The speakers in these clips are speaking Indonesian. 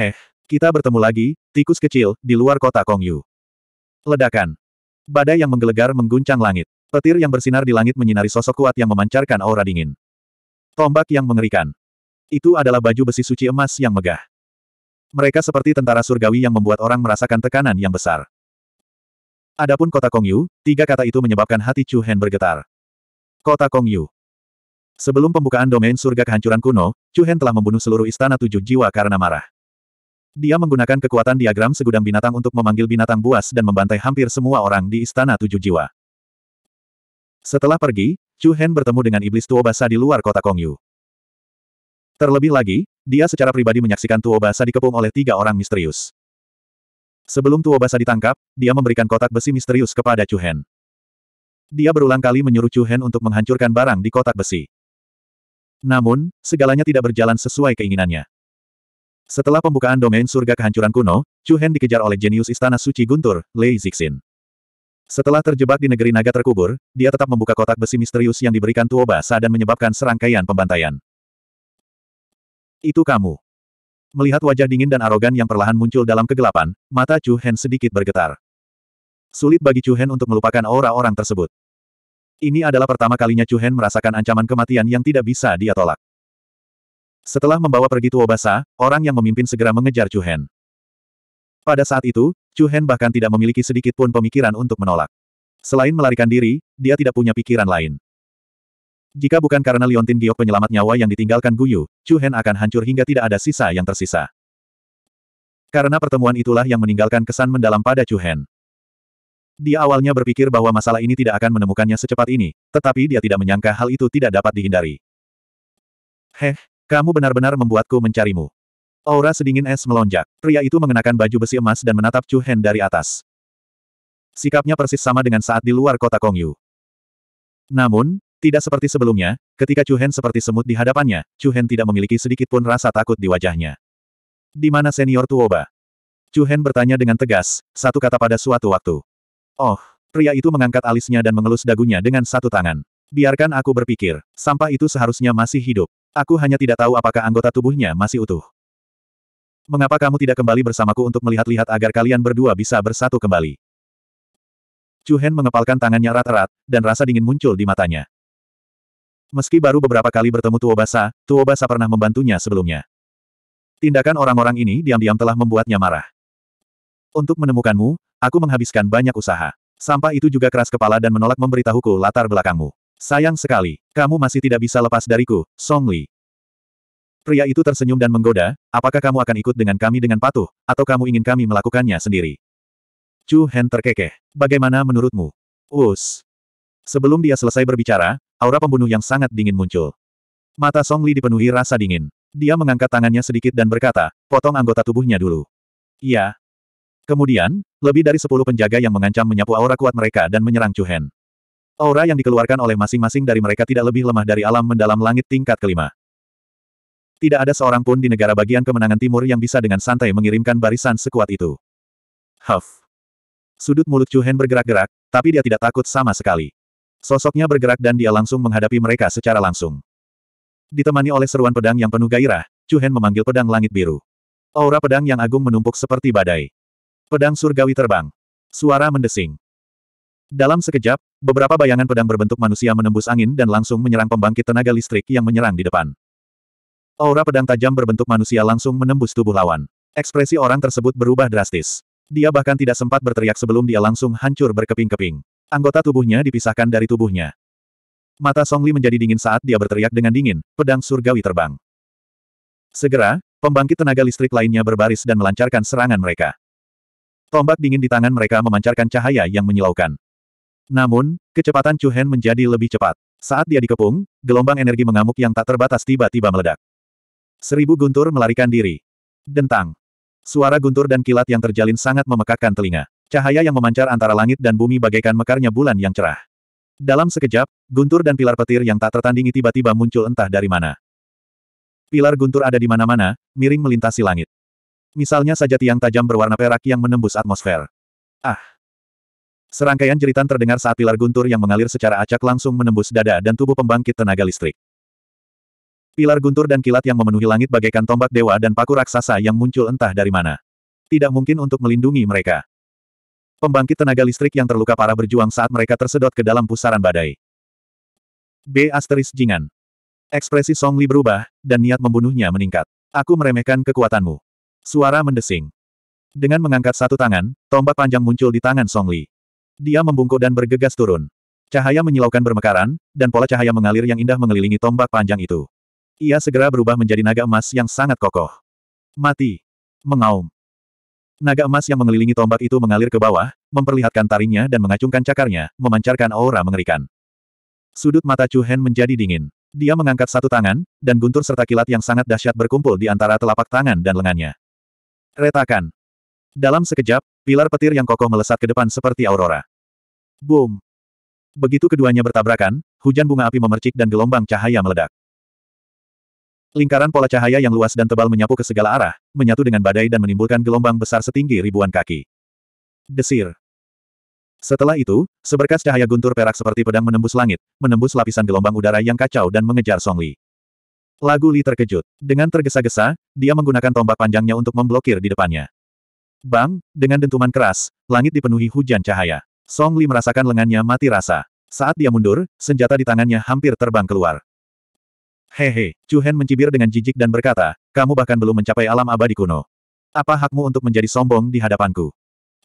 Heh, kita bertemu lagi, tikus kecil, di luar kota Kongyu. Ledakan. Badai yang menggelegar mengguncang langit. Petir yang bersinar di langit menyinari sosok kuat yang memancarkan aura dingin. Tombak yang mengerikan. Itu adalah baju besi suci emas yang megah. Mereka seperti tentara surgawi yang membuat orang merasakan tekanan yang besar. Adapun kota Kongyu, tiga kata itu menyebabkan hati Chu Hen bergetar. Kota Kongyu. Sebelum pembukaan domain surga kehancuran kuno, Chu Hen telah membunuh seluruh istana tujuh jiwa karena marah. Dia menggunakan kekuatan diagram segudang binatang untuk memanggil binatang buas dan membantai hampir semua orang di Istana Tujuh Jiwa. Setelah pergi, Chu Hen bertemu dengan iblis Tuobasa di luar kota Kongyu. Terlebih lagi, dia secara pribadi menyaksikan Tuobasa dikepung oleh tiga orang misterius. Sebelum Tuobasa ditangkap, dia memberikan kotak besi misterius kepada Chu Hen. Dia berulang kali menyuruh Chu Hen untuk menghancurkan barang di kotak besi. Namun, segalanya tidak berjalan sesuai keinginannya. Setelah pembukaan domain surga kehancuran kuno, Chu Hen dikejar oleh jenius istana suci Guntur, Lei Zixin. Setelah terjebak di negeri naga terkubur, dia tetap membuka kotak besi misterius yang diberikan Tuo Sa dan menyebabkan serangkaian pembantaian. Itu kamu. Melihat wajah dingin dan arogan yang perlahan muncul dalam kegelapan, mata Chu Hen sedikit bergetar. Sulit bagi Chu Hen untuk melupakan aura orang tersebut. Ini adalah pertama kalinya Chu Hen merasakan ancaman kematian yang tidak bisa dia tolak. Setelah membawa pergi Tuobasa, orang yang memimpin segera mengejar Chu Hen. Pada saat itu, Chu Hen bahkan tidak memiliki sedikit pun pemikiran untuk menolak. Selain melarikan diri, dia tidak punya pikiran lain. Jika bukan karena Liontin Giok penyelamat nyawa yang ditinggalkan Guyu, Chu Hen akan hancur hingga tidak ada sisa yang tersisa. Karena pertemuan itulah yang meninggalkan kesan mendalam pada Chu Hen. Dia awalnya berpikir bahwa masalah ini tidak akan menemukannya secepat ini, tetapi dia tidak menyangka hal itu tidak dapat dihindari. Heh, kamu benar-benar membuatku mencarimu. Aura sedingin es melonjak. Pria itu mengenakan baju besi emas dan menatap Chu Hen dari atas. Sikapnya persis sama dengan saat di luar kota Kongyu. Namun, tidak seperti sebelumnya, ketika Chu Hen seperti semut di hadapannya, Chu Hen tidak memiliki sedikit pun rasa takut di wajahnya. Di mana senior Tuoba? Chu Hen bertanya dengan tegas, satu kata pada suatu waktu. Oh, pria itu mengangkat alisnya dan mengelus dagunya dengan satu tangan. Biarkan aku berpikir, sampah itu seharusnya masih hidup. Aku hanya tidak tahu apakah anggota tubuhnya masih utuh. Mengapa kamu tidak kembali bersamaku untuk melihat-lihat agar kalian berdua bisa bersatu kembali? Cuhen mengepalkan tangannya erat-erat, dan rasa dingin muncul di matanya. Meski baru beberapa kali bertemu Tuo Basa pernah membantunya sebelumnya. Tindakan orang-orang ini diam-diam telah membuatnya marah. Untuk menemukanmu, aku menghabiskan banyak usaha. Sampah itu juga keras kepala dan menolak memberitahuku latar belakangmu. Sayang sekali, kamu masih tidak bisa lepas dariku, Song Li. Pria itu tersenyum dan menggoda, apakah kamu akan ikut dengan kami dengan patuh, atau kamu ingin kami melakukannya sendiri? Chu Hen terkekeh. Bagaimana menurutmu? Us. Sebelum dia selesai berbicara, aura pembunuh yang sangat dingin muncul. Mata Song Li dipenuhi rasa dingin. Dia mengangkat tangannya sedikit dan berkata, potong anggota tubuhnya dulu. Iya. Kemudian, lebih dari sepuluh penjaga yang mengancam menyapu aura kuat mereka dan menyerang Chu Hen. Aura yang dikeluarkan oleh masing-masing dari mereka tidak lebih lemah dari alam mendalam langit tingkat kelima. Tidak ada seorang pun di negara bagian kemenangan timur yang bisa dengan santai mengirimkan barisan sekuat itu. Huff. Sudut mulut Chuhen bergerak-gerak, tapi dia tidak takut sama sekali. Sosoknya bergerak dan dia langsung menghadapi mereka secara langsung. Ditemani oleh seruan pedang yang penuh gairah, Chuhen memanggil pedang langit biru. Aura pedang yang agung menumpuk seperti badai. Pedang surgawi terbang. Suara mendesing. Dalam sekejap, beberapa bayangan pedang berbentuk manusia menembus angin dan langsung menyerang pembangkit tenaga listrik yang menyerang di depan. Aura pedang tajam berbentuk manusia langsung menembus tubuh lawan. Ekspresi orang tersebut berubah drastis. Dia bahkan tidak sempat berteriak sebelum dia langsung hancur berkeping-keping. Anggota tubuhnya dipisahkan dari tubuhnya. Mata Song Li menjadi dingin saat dia berteriak dengan dingin, pedang surgawi terbang. Segera, pembangkit tenaga listrik lainnya berbaris dan melancarkan serangan mereka. Tombak dingin di tangan mereka memancarkan cahaya yang menyilaukan. Namun, kecepatan Chu Hen menjadi lebih cepat. Saat dia dikepung, gelombang energi mengamuk yang tak terbatas tiba-tiba meledak. Seribu guntur melarikan diri. Dentang. Suara guntur dan kilat yang terjalin sangat memekakkan telinga. Cahaya yang memancar antara langit dan bumi bagaikan mekarnya bulan yang cerah. Dalam sekejap, guntur dan pilar petir yang tak tertandingi tiba-tiba muncul entah dari mana. Pilar guntur ada di mana-mana, miring melintasi langit. Misalnya saja tiang tajam berwarna perak yang menembus atmosfer. Ah! Serangkaian jeritan terdengar saat pilar guntur yang mengalir secara acak langsung menembus dada dan tubuh pembangkit tenaga listrik. Pilar guntur dan kilat yang memenuhi langit bagaikan tombak dewa dan paku raksasa yang muncul entah dari mana. Tidak mungkin untuk melindungi mereka. Pembangkit tenaga listrik yang terluka parah berjuang saat mereka tersedot ke dalam pusaran badai. B. Asteris Jingan. Ekspresi Song Li berubah, dan niat membunuhnya meningkat. Aku meremehkan kekuatanmu. Suara mendesing. Dengan mengangkat satu tangan, tombak panjang muncul di tangan Song Li. Dia membungkuk dan bergegas turun. Cahaya menyilaukan bermekaran, dan pola cahaya mengalir yang indah mengelilingi tombak panjang itu. Ia segera berubah menjadi naga emas yang sangat kokoh. Mati. Mengaum. Naga emas yang mengelilingi tombak itu mengalir ke bawah, memperlihatkan taringnya dan mengacungkan cakarnya, memancarkan aura mengerikan. Sudut mata Chu Hen menjadi dingin. Dia mengangkat satu tangan, dan guntur serta kilat yang sangat dahsyat berkumpul di antara telapak tangan dan lengannya. Retakan. Dalam sekejap, pilar petir yang kokoh melesat ke depan seperti aurora. Boom! Begitu keduanya bertabrakan, hujan bunga api memercik dan gelombang cahaya meledak. Lingkaran pola cahaya yang luas dan tebal menyapu ke segala arah, menyatu dengan badai dan menimbulkan gelombang besar setinggi ribuan kaki. Desir. Setelah itu, seberkas cahaya guntur perak seperti pedang menembus langit, menembus lapisan gelombang udara yang kacau dan mengejar Song Li. Lagu Li terkejut. Dengan tergesa-gesa, dia menggunakan tombak panjangnya untuk memblokir di depannya. Bang, dengan dentuman keras, langit dipenuhi hujan cahaya. Song Li merasakan lengannya mati rasa. Saat dia mundur, senjata di tangannya hampir terbang keluar. Hehe, Chu Hen mencibir dengan jijik dan berkata, kamu bahkan belum mencapai alam abadi kuno. Apa hakmu untuk menjadi sombong di hadapanku?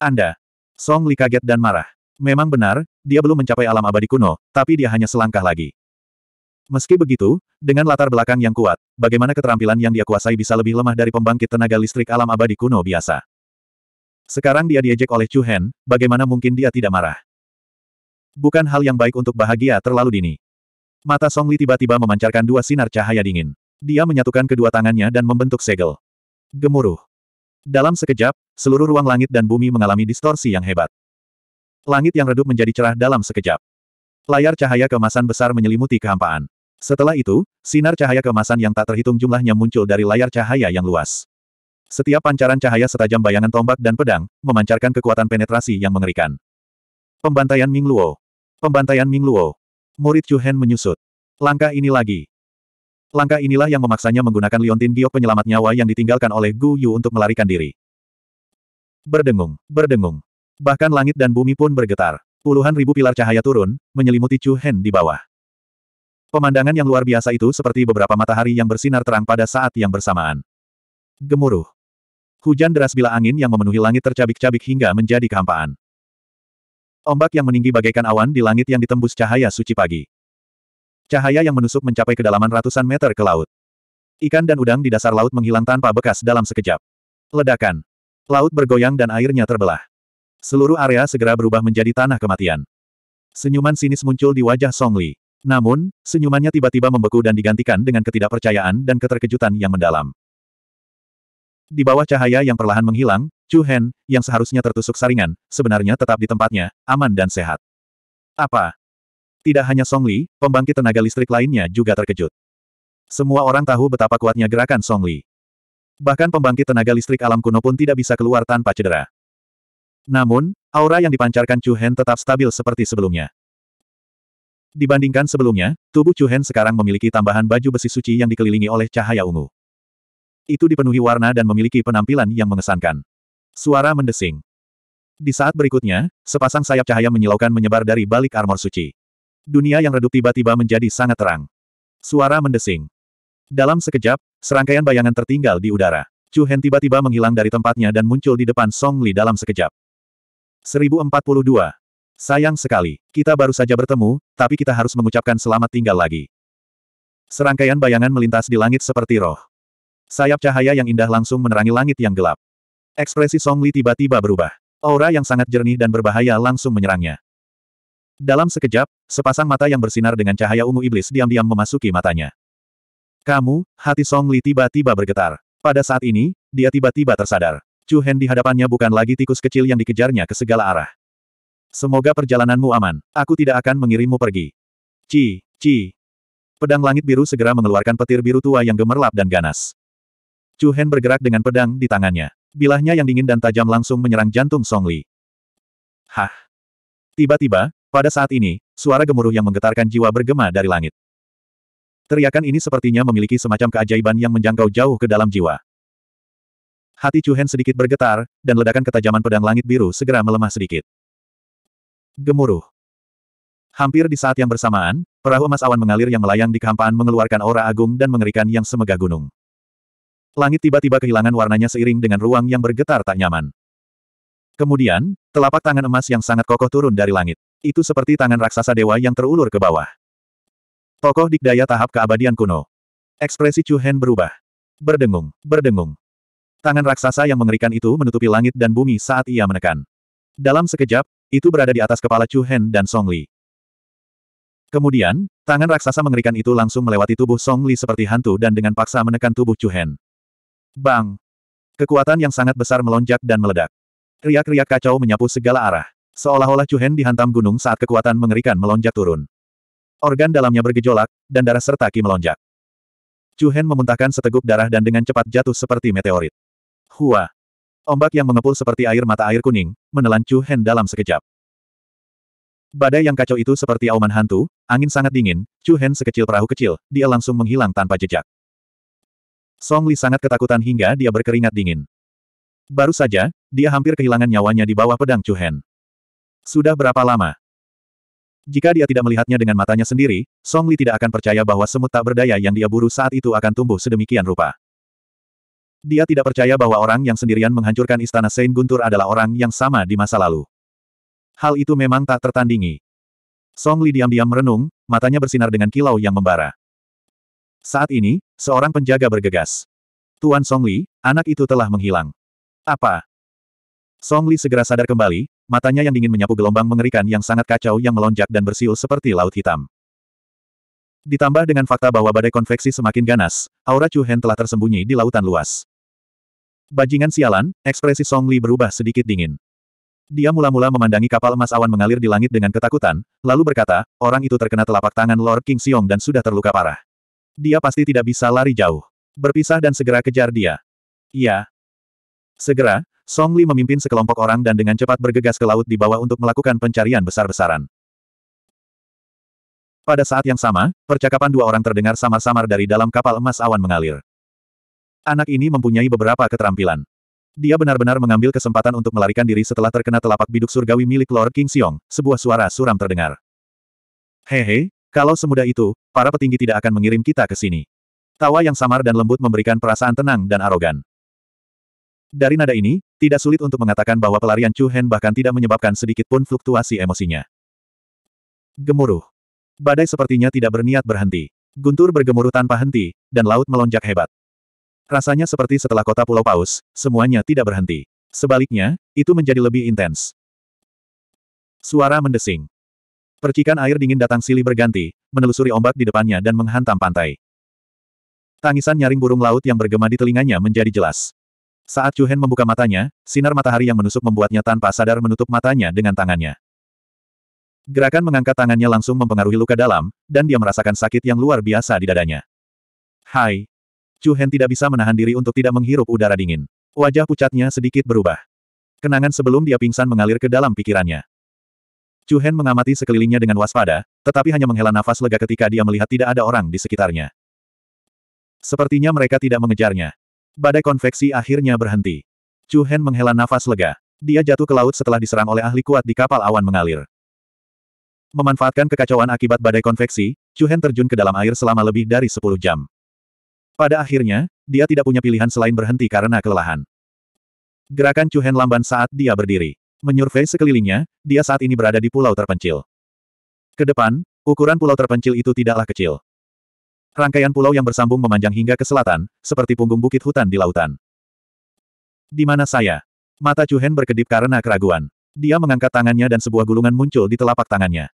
Anda. Song Li kaget dan marah. Memang benar, dia belum mencapai alam abadi kuno, tapi dia hanya selangkah lagi. Meski begitu, dengan latar belakang yang kuat, bagaimana keterampilan yang dia kuasai bisa lebih lemah dari pembangkit tenaga listrik alam abadi kuno biasa? Sekarang dia diejek oleh Chu Hen, bagaimana mungkin dia tidak marah? Bukan hal yang baik untuk bahagia terlalu dini. Mata Song Li tiba-tiba memancarkan dua sinar cahaya dingin. Dia menyatukan kedua tangannya dan membentuk segel. Gemuruh. Dalam sekejap, seluruh ruang langit dan bumi mengalami distorsi yang hebat. Langit yang redup menjadi cerah dalam sekejap. Layar cahaya kemasan besar menyelimuti kehampaan. Setelah itu, sinar cahaya kemasan yang tak terhitung jumlahnya muncul dari layar cahaya yang luas. Setiap pancaran cahaya setajam bayangan tombak dan pedang, memancarkan kekuatan penetrasi yang mengerikan. Pembantaian Ming Luo. Pembantaian Ming Luo. Murid Chu Hen menyusut. Langkah ini lagi. Langkah inilah yang memaksanya menggunakan liontin giok penyelamat nyawa yang ditinggalkan oleh Gu Yu untuk melarikan diri. Berdengung, berdengung. Bahkan langit dan bumi pun bergetar. Puluhan ribu pilar cahaya turun, menyelimuti Chu Hen di bawah. Pemandangan yang luar biasa itu seperti beberapa matahari yang bersinar terang pada saat yang bersamaan. Gemuruh. Hujan deras bila angin yang memenuhi langit tercabik-cabik hingga menjadi kehampaan. Ombak yang meninggi bagaikan awan di langit yang ditembus cahaya suci pagi. Cahaya yang menusuk mencapai kedalaman ratusan meter ke laut. Ikan dan udang di dasar laut menghilang tanpa bekas dalam sekejap. Ledakan. Laut bergoyang dan airnya terbelah. Seluruh area segera berubah menjadi tanah kematian. Senyuman sinis muncul di wajah Song Li. Namun, senyumannya tiba-tiba membeku dan digantikan dengan ketidakpercayaan dan keterkejutan yang mendalam. Di bawah cahaya yang perlahan menghilang, Chu Hen, yang seharusnya tertusuk saringan, sebenarnya tetap di tempatnya, aman dan sehat. Apa? Tidak hanya Song Li, pembangkit tenaga listrik lainnya juga terkejut. Semua orang tahu betapa kuatnya gerakan Song Li. Bahkan pembangkit tenaga listrik alam kuno pun tidak bisa keluar tanpa cedera. Namun, aura yang dipancarkan Chu Hen tetap stabil seperti sebelumnya. Dibandingkan sebelumnya, tubuh Chu Hen sekarang memiliki tambahan baju besi suci yang dikelilingi oleh cahaya ungu. Itu dipenuhi warna dan memiliki penampilan yang mengesankan. Suara mendesing. Di saat berikutnya, sepasang sayap cahaya menyilaukan menyebar dari balik armor suci. Dunia yang redup tiba-tiba menjadi sangat terang. Suara mendesing. Dalam sekejap, serangkaian bayangan tertinggal di udara. Chu Hen tiba-tiba menghilang dari tempatnya dan muncul di depan Song Li dalam sekejap. 1042. Sayang sekali, kita baru saja bertemu, tapi kita harus mengucapkan selamat tinggal lagi. Serangkaian bayangan melintas di langit seperti roh. Sayap cahaya yang indah langsung menerangi langit yang gelap. Ekspresi Song Li tiba-tiba berubah. Aura yang sangat jernih dan berbahaya langsung menyerangnya. Dalam sekejap, sepasang mata yang bersinar dengan cahaya ungu iblis diam-diam memasuki matanya. Kamu, hati Song Li tiba-tiba bergetar. Pada saat ini, dia tiba-tiba tersadar. Chu Hen di hadapannya bukan lagi tikus kecil yang dikejarnya ke segala arah. Semoga perjalananmu aman. Aku tidak akan mengirimmu pergi. Ci, ci. Pedang langit biru segera mengeluarkan petir biru tua yang gemerlap dan ganas. Chu Hen bergerak dengan pedang di tangannya. Bilahnya yang dingin dan tajam langsung menyerang jantung Song Li. Hah! Tiba-tiba, pada saat ini, suara gemuruh yang menggetarkan jiwa bergema dari langit. Teriakan ini sepertinya memiliki semacam keajaiban yang menjangkau jauh ke dalam jiwa. Hati Chu Hen sedikit bergetar, dan ledakan ketajaman pedang langit biru segera melemah sedikit. Gemuruh. Hampir di saat yang bersamaan, perahu emas awan mengalir yang melayang di kehampaan mengeluarkan aura agung dan mengerikan yang semegah gunung. Langit tiba-tiba kehilangan warnanya seiring dengan ruang yang bergetar tak nyaman. Kemudian, telapak tangan emas yang sangat kokoh turun dari langit. Itu seperti tangan raksasa dewa yang terulur ke bawah. Tokoh dikdaya tahap keabadian kuno. Ekspresi Chu Hen berubah. Berdengung, berdengung. Tangan raksasa yang mengerikan itu menutupi langit dan bumi saat ia menekan. Dalam sekejap, itu berada di atas kepala Chu Hen dan Song Li. Kemudian, tangan raksasa mengerikan itu langsung melewati tubuh Song Li seperti hantu dan dengan paksa menekan tubuh Chu Hen. Bang! Kekuatan yang sangat besar melonjak dan meledak. Riak-riak kacau menyapu segala arah. Seolah-olah Chu Hen dihantam gunung saat kekuatan mengerikan melonjak turun. Organ dalamnya bergejolak, dan darah serta ki melonjak. Hen memuntahkan seteguk darah dan dengan cepat jatuh seperti meteorit. Hua! Ombak yang mengepul seperti air mata air kuning, menelan Chu Hen dalam sekejap. Badai yang kacau itu seperti auman hantu, angin sangat dingin, Chu Hen sekecil perahu kecil, dia langsung menghilang tanpa jejak. Song Li sangat ketakutan hingga dia berkeringat dingin. Baru saja, dia hampir kehilangan nyawanya di bawah pedang Chu Hen. Sudah berapa lama? Jika dia tidak melihatnya dengan matanya sendiri, Song Li tidak akan percaya bahwa semut tak berdaya yang dia buru saat itu akan tumbuh sedemikian rupa. Dia tidak percaya bahwa orang yang sendirian menghancurkan istana Saint Guntur adalah orang yang sama di masa lalu. Hal itu memang tak tertandingi. Song Li diam-diam merenung, matanya bersinar dengan kilau yang membara. Saat ini, Seorang penjaga bergegas. Tuan Song Li, anak itu telah menghilang. Apa? Song Li segera sadar kembali, matanya yang dingin menyapu gelombang mengerikan yang sangat kacau yang melonjak dan bersiul seperti laut hitam. Ditambah dengan fakta bahwa badai konveksi semakin ganas, aura Chu Hen telah tersembunyi di lautan luas. Bajingan sialan, ekspresi Song Li berubah sedikit dingin. Dia mula-mula memandangi kapal emas awan mengalir di langit dengan ketakutan, lalu berkata, orang itu terkena telapak tangan Lord King Xiong dan sudah terluka parah. Dia pasti tidak bisa lari jauh. Berpisah dan segera kejar dia. Iya. Segera, Song Li memimpin sekelompok orang dan dengan cepat bergegas ke laut di bawah untuk melakukan pencarian besar-besaran. Pada saat yang sama, percakapan dua orang terdengar samar-samar dari dalam kapal emas awan mengalir. Anak ini mempunyai beberapa keterampilan. Dia benar-benar mengambil kesempatan untuk melarikan diri setelah terkena telapak biduk surgawi milik Lord King Xiong. sebuah suara suram terdengar. Hehe, kalau semudah itu, para petinggi tidak akan mengirim kita ke sini. Tawa yang samar dan lembut memberikan perasaan tenang dan arogan. Dari nada ini, tidak sulit untuk mengatakan bahwa pelarian Chu Hen bahkan tidak menyebabkan sedikit pun fluktuasi emosinya. Gemuruh. Badai sepertinya tidak berniat berhenti. Guntur bergemuruh tanpa henti, dan laut melonjak hebat. Rasanya seperti setelah kota Pulau Paus, semuanya tidak berhenti. Sebaliknya, itu menjadi lebih intens. Suara mendesing. Percikan air dingin datang silih berganti, menelusuri ombak di depannya dan menghantam pantai. Tangisan nyaring burung laut yang bergema di telinganya menjadi jelas. Saat Chu Hen membuka matanya, sinar matahari yang menusuk membuatnya tanpa sadar menutup matanya dengan tangannya. Gerakan mengangkat tangannya langsung mempengaruhi luka dalam, dan dia merasakan sakit yang luar biasa di dadanya. Hai. Chu Hen tidak bisa menahan diri untuk tidak menghirup udara dingin. Wajah pucatnya sedikit berubah. Kenangan sebelum dia pingsan mengalir ke dalam pikirannya. Chu Hen mengamati sekelilingnya dengan waspada, tetapi hanya menghela nafas lega ketika dia melihat tidak ada orang di sekitarnya. Sepertinya mereka tidak mengejarnya. Badai konveksi akhirnya berhenti. Chu Hen menghela nafas lega. Dia jatuh ke laut setelah diserang oleh ahli kuat di kapal awan mengalir. Memanfaatkan kekacauan akibat badai konveksi, Chu Hen terjun ke dalam air selama lebih dari 10 jam. Pada akhirnya, dia tidak punya pilihan selain berhenti karena kelelahan. Gerakan Chu Hen lamban saat dia berdiri. Menyurvei sekelilingnya, dia saat ini berada di pulau terpencil. Kedepan, ukuran pulau terpencil itu tidaklah kecil. Rangkaian pulau yang bersambung memanjang hingga ke selatan, seperti punggung bukit hutan di lautan. Di mana saya? Mata Chuhen berkedip karena keraguan. Dia mengangkat tangannya dan sebuah gulungan muncul di telapak tangannya.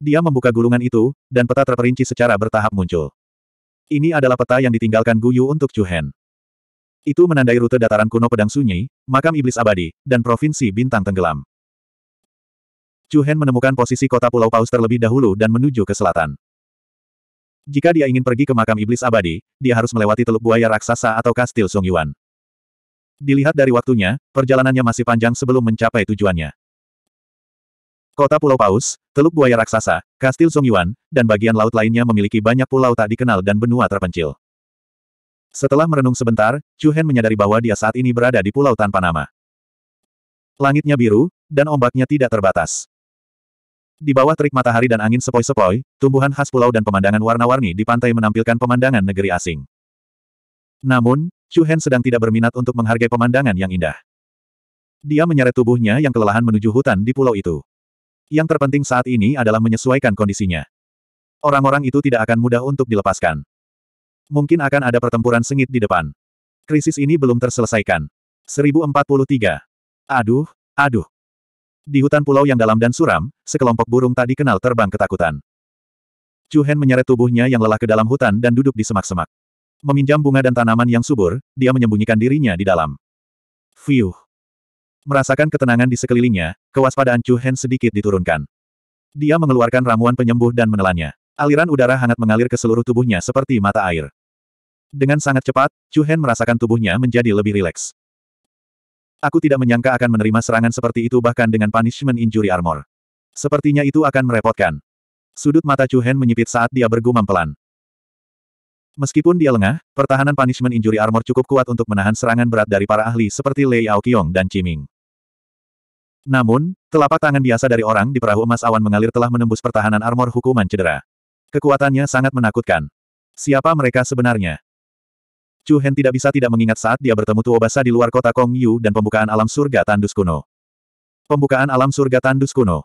Dia membuka gulungan itu, dan peta terperinci secara bertahap muncul. Ini adalah peta yang ditinggalkan Guyu untuk Chuhen. Itu menandai rute dataran kuno pedang sunyi, makam iblis abadi, dan provinsi bintang tenggelam. Chu Hen menemukan posisi kota Pulau Paus terlebih dahulu dan menuju ke selatan. Jika dia ingin pergi ke makam iblis abadi, dia harus melewati teluk buaya raksasa atau kastil Song Yuan. Dilihat dari waktunya, perjalanannya masih panjang sebelum mencapai tujuannya. Kota Pulau Paus, Teluk Buaya Raksasa, Kastil Song Yuan, dan bagian laut lainnya memiliki banyak pulau tak dikenal dan benua terpencil. Setelah merenung sebentar, Chu Hen menyadari bahwa dia saat ini berada di pulau tanpa nama. Langitnya biru, dan ombaknya tidak terbatas. Di bawah terik matahari dan angin sepoi-sepoi, tumbuhan khas pulau dan pemandangan warna-warni di pantai menampilkan pemandangan negeri asing. Namun, Chu Hen sedang tidak berminat untuk menghargai pemandangan yang indah. Dia menyeret tubuhnya yang kelelahan menuju hutan di pulau itu. Yang terpenting saat ini adalah menyesuaikan kondisinya. Orang-orang itu tidak akan mudah untuk dilepaskan. Mungkin akan ada pertempuran sengit di depan. Krisis ini belum terselesaikan. 1043. Aduh, aduh. Di hutan pulau yang dalam dan suram, sekelompok burung tak dikenal terbang ketakutan. Chu Hen menyeret tubuhnya yang lelah ke dalam hutan dan duduk di semak-semak. Meminjam bunga dan tanaman yang subur, dia menyembunyikan dirinya di dalam. Fiuh. Merasakan ketenangan di sekelilingnya, kewaspadaan Chu Hen sedikit diturunkan. Dia mengeluarkan ramuan penyembuh dan menelannya. Aliran udara hangat mengalir ke seluruh tubuhnya seperti mata air. Dengan sangat cepat, Chu Hen merasakan tubuhnya menjadi lebih rileks. Aku tidak menyangka akan menerima serangan seperti itu bahkan dengan punishment injury armor. Sepertinya itu akan merepotkan. Sudut mata Chu Hen menyipit saat dia bergumam pelan. Meskipun dia lengah, pertahanan punishment injury armor cukup kuat untuk menahan serangan berat dari para ahli seperti Lei Aoqiong dan Qiming. Namun, telapak tangan biasa dari orang di perahu emas awan mengalir telah menembus pertahanan armor hukuman cedera. Kekuatannya sangat menakutkan. Siapa mereka sebenarnya? Chu Hen tidak bisa tidak mengingat saat dia bertemu Tuobasa di luar kota Kong Yu dan pembukaan alam surga tandus kuno. Pembukaan alam surga tandus kuno.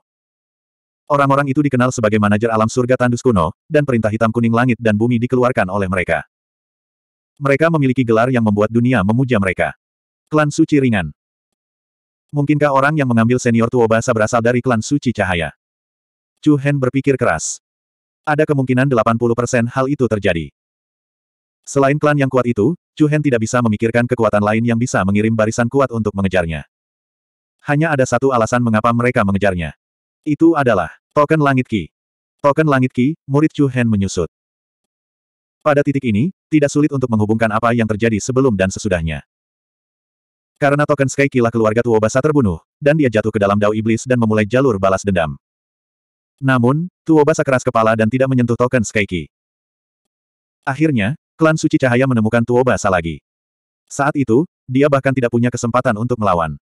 Orang-orang itu dikenal sebagai manajer alam surga tandus kuno, dan perintah hitam kuning langit dan bumi dikeluarkan oleh mereka. Mereka memiliki gelar yang membuat dunia memuja mereka. Klan Suci Ringan Mungkinkah orang yang mengambil senior Tuobasa berasal dari klan Suci Cahaya? Chu Hen berpikir keras. Ada kemungkinan 80% hal itu terjadi. Selain klan yang kuat itu, Chu Hen tidak bisa memikirkan kekuatan lain yang bisa mengirim barisan kuat untuk mengejarnya. Hanya ada satu alasan mengapa mereka mengejarnya. Itu adalah token langit Ki. Token langit Ki, murid Chu Hen menyusut. Pada titik ini, tidak sulit untuk menghubungkan apa yang terjadi sebelum dan sesudahnya. Karena token Sky Kila keluarga Basa terbunuh, dan dia jatuh ke dalam dao iblis dan memulai jalur balas dendam. Namun, Basa keras kepala dan tidak menyentuh token Sky Ki. Akhirnya, Klan Suci Cahaya menemukan Tuo Basa lagi. Saat itu, dia bahkan tidak punya kesempatan untuk melawan.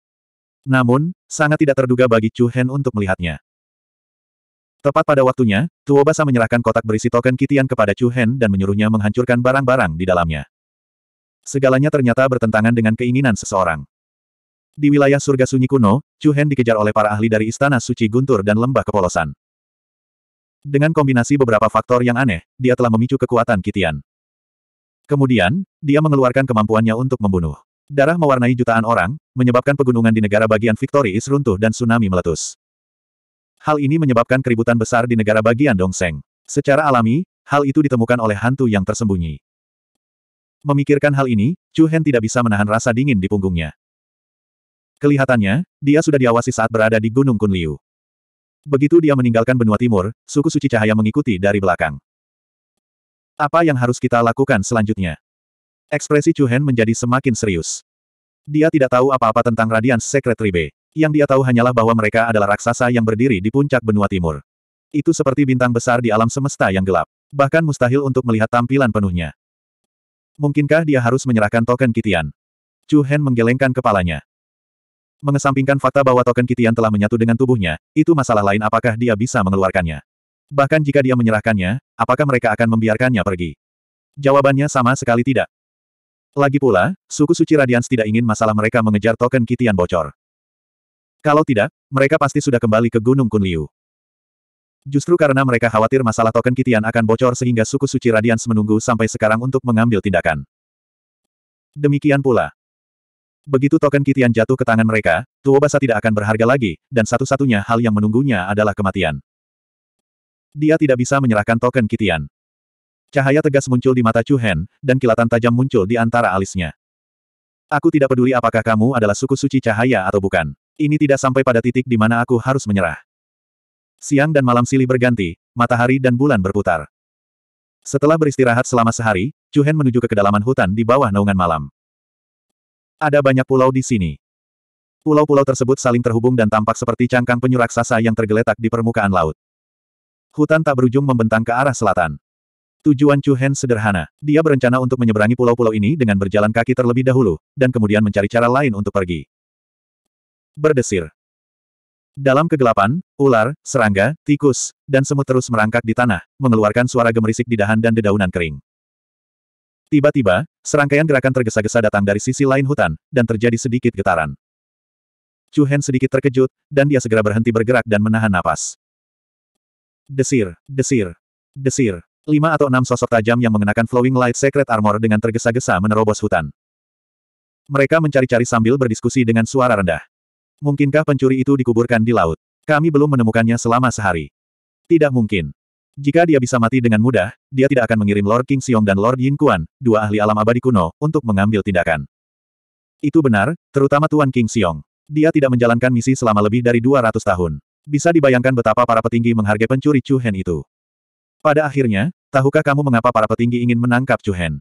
Namun, sangat tidak terduga bagi Chu Hen untuk melihatnya. Tepat pada waktunya, Tuo Basa menyerahkan kotak berisi token kitian kepada Chu Hen dan menyuruhnya menghancurkan barang-barang di dalamnya. Segalanya ternyata bertentangan dengan keinginan seseorang. Di wilayah surga sunyi kuno, Chu Hen dikejar oleh para ahli dari Istana Suci Guntur dan Lembah Kepolosan. Dengan kombinasi beberapa faktor yang aneh, dia telah memicu kekuatan Kitian. Kemudian, dia mengeluarkan kemampuannya untuk membunuh. Darah mewarnai jutaan orang, menyebabkan pegunungan di negara bagian Victorius runtuh dan tsunami meletus. Hal ini menyebabkan keributan besar di negara bagian Dongseng. Secara alami, hal itu ditemukan oleh hantu yang tersembunyi. Memikirkan hal ini, Chu Hen tidak bisa menahan rasa dingin di punggungnya. Kelihatannya, dia sudah diawasi saat berada di Gunung Kunliu. Begitu dia meninggalkan benua timur, suku suci cahaya mengikuti dari belakang. Apa yang harus kita lakukan selanjutnya? Ekspresi Chu Hen menjadi semakin serius. Dia tidak tahu apa-apa tentang Radiance Secretary B. Yang dia tahu hanyalah bahwa mereka adalah raksasa yang berdiri di puncak benua timur. Itu seperti bintang besar di alam semesta yang gelap. Bahkan mustahil untuk melihat tampilan penuhnya. Mungkinkah dia harus menyerahkan token Kitian? Chu Hen menggelengkan kepalanya. Mengesampingkan fakta bahwa token Kitian telah menyatu dengan tubuhnya, itu masalah lain apakah dia bisa mengeluarkannya. Bahkan jika dia menyerahkannya, apakah mereka akan membiarkannya pergi? Jawabannya sama sekali tidak. Lagi pula, suku suci Radians tidak ingin masalah mereka mengejar token Kitian bocor. Kalau tidak, mereka pasti sudah kembali ke Gunung Kunliu. Justru karena mereka khawatir masalah token Kitian akan bocor sehingga suku suci Radians menunggu sampai sekarang untuk mengambil tindakan. Demikian pula. Begitu token Kitian jatuh ke tangan mereka, Tuobasa tidak akan berharga lagi, dan satu-satunya hal yang menunggunya adalah kematian. Dia tidak bisa menyerahkan token Kitian. Cahaya tegas muncul di mata Chu Hen, dan kilatan tajam muncul di antara alisnya. Aku tidak peduli apakah kamu adalah suku suci cahaya atau bukan. Ini tidak sampai pada titik di mana aku harus menyerah. Siang dan malam silih berganti, matahari dan bulan berputar. Setelah beristirahat selama sehari, Chu Hen menuju ke kedalaman hutan di bawah naungan malam. Ada banyak pulau di sini. Pulau-pulau tersebut saling terhubung dan tampak seperti cangkang penyu raksasa yang tergeletak di permukaan laut. Hutan tak berujung membentang ke arah selatan. Tujuan Chu Hen sederhana. Dia berencana untuk menyeberangi pulau-pulau ini dengan berjalan kaki terlebih dahulu, dan kemudian mencari cara lain untuk pergi. Berdesir. Dalam kegelapan, ular, serangga, tikus, dan semut terus merangkak di tanah, mengeluarkan suara gemerisik di dahan dan dedaunan kering. Tiba-tiba, serangkaian gerakan tergesa-gesa datang dari sisi lain hutan, dan terjadi sedikit getaran. Chu Hen sedikit terkejut, dan dia segera berhenti bergerak dan menahan napas. Desir, desir, desir. Lima atau enam sosok tajam yang mengenakan flowing light secret armor dengan tergesa-gesa menerobos hutan. Mereka mencari-cari sambil berdiskusi dengan suara rendah. Mungkinkah pencuri itu dikuburkan di laut? Kami belum menemukannya selama sehari. Tidak mungkin. Jika dia bisa mati dengan mudah, dia tidak akan mengirim Lord King Xiong dan Lord Yin Kuan, dua ahli alam abadi kuno, untuk mengambil tindakan. Itu benar, terutama Tuan King Xiong. Dia tidak menjalankan misi selama lebih dari 200 tahun. Bisa dibayangkan betapa para petinggi menghargai pencuri Chu Hen itu. Pada akhirnya, tahukah kamu mengapa para petinggi ingin menangkap Chu Hen?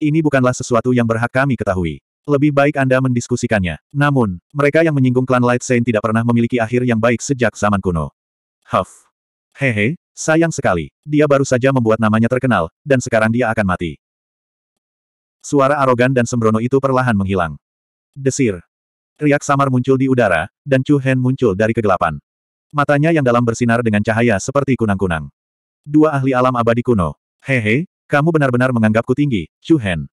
Ini bukanlah sesuatu yang berhak kami ketahui. Lebih baik Anda mendiskusikannya. Namun, mereka yang menyinggung klan Light Saint tidak pernah memiliki akhir yang baik sejak zaman kuno. Huff. Hehe, sayang sekali. Dia baru saja membuat namanya terkenal, dan sekarang dia akan mati. Suara arogan dan sembrono itu perlahan menghilang. Desir, Riak samar muncul di udara, dan Chu Hen muncul dari kegelapan. Matanya yang dalam bersinar dengan cahaya seperti kunang-kunang. Dua ahli alam abadi kuno. Hehe, kamu benar-benar menganggapku tinggi, Chu Hen.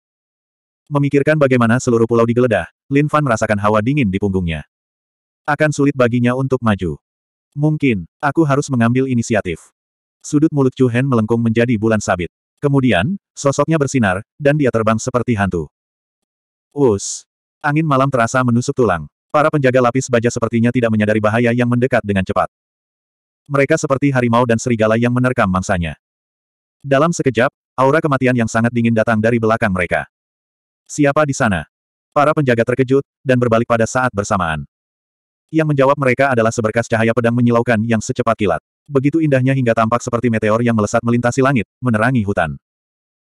Memikirkan bagaimana seluruh pulau digeledah, Lin Fan merasakan hawa dingin di punggungnya. Akan sulit baginya untuk maju. Mungkin, aku harus mengambil inisiatif. Sudut mulut Chu Hen melengkung menjadi bulan sabit. Kemudian, sosoknya bersinar, dan dia terbang seperti hantu. Us. Angin malam terasa menusuk tulang. Para penjaga lapis baja sepertinya tidak menyadari bahaya yang mendekat dengan cepat. Mereka seperti harimau dan serigala yang menerkam mangsanya. Dalam sekejap, aura kematian yang sangat dingin datang dari belakang mereka. Siapa di sana? Para penjaga terkejut, dan berbalik pada saat bersamaan. Yang menjawab mereka adalah seberkas cahaya pedang menyilaukan yang secepat kilat. Begitu indahnya hingga tampak seperti meteor yang melesat melintasi langit, menerangi hutan.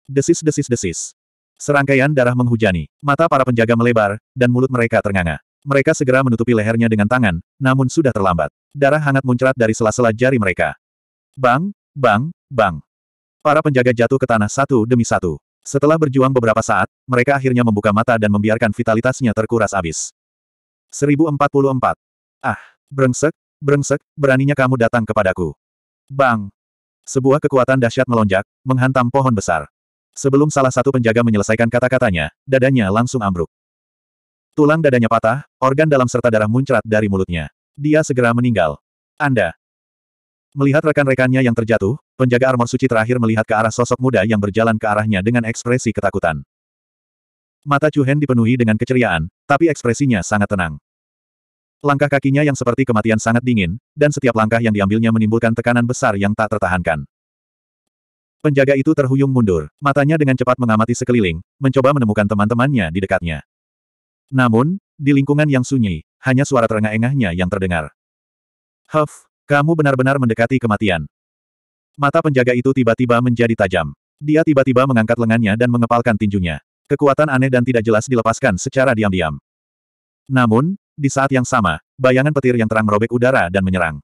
Desis-desis-desis. Serangkaian darah menghujani. Mata para penjaga melebar, dan mulut mereka ternganga. Mereka segera menutupi lehernya dengan tangan, namun sudah terlambat. Darah hangat muncrat dari sela-sela jari mereka. Bang, bang, bang. Para penjaga jatuh ke tanah satu demi satu. Setelah berjuang beberapa saat, mereka akhirnya membuka mata dan membiarkan vitalitasnya terkuras habis. 1044. Ah, brengsek, brengsek, beraninya kamu datang kepadaku. Bang. Sebuah kekuatan dahsyat melonjak, menghantam pohon besar. Sebelum salah satu penjaga menyelesaikan kata-katanya, dadanya langsung ambruk. Tulang dadanya patah, organ dalam serta darah muncrat dari mulutnya. Dia segera meninggal. Anda. Melihat rekan-rekannya yang terjatuh, penjaga armor suci terakhir melihat ke arah sosok muda yang berjalan ke arahnya dengan ekspresi ketakutan. Mata Chuhen dipenuhi dengan keceriaan, tapi ekspresinya sangat tenang. Langkah kakinya yang seperti kematian sangat dingin, dan setiap langkah yang diambilnya menimbulkan tekanan besar yang tak tertahankan. Penjaga itu terhuyung mundur, matanya dengan cepat mengamati sekeliling, mencoba menemukan teman-temannya di dekatnya. Namun, di lingkungan yang sunyi, hanya suara terengah-engahnya yang terdengar. Huff, kamu benar-benar mendekati kematian. Mata penjaga itu tiba-tiba menjadi tajam. Dia tiba-tiba mengangkat lengannya dan mengepalkan tinjunya. Kekuatan aneh dan tidak jelas dilepaskan secara diam-diam. Namun, di saat yang sama, bayangan petir yang terang merobek udara dan menyerang.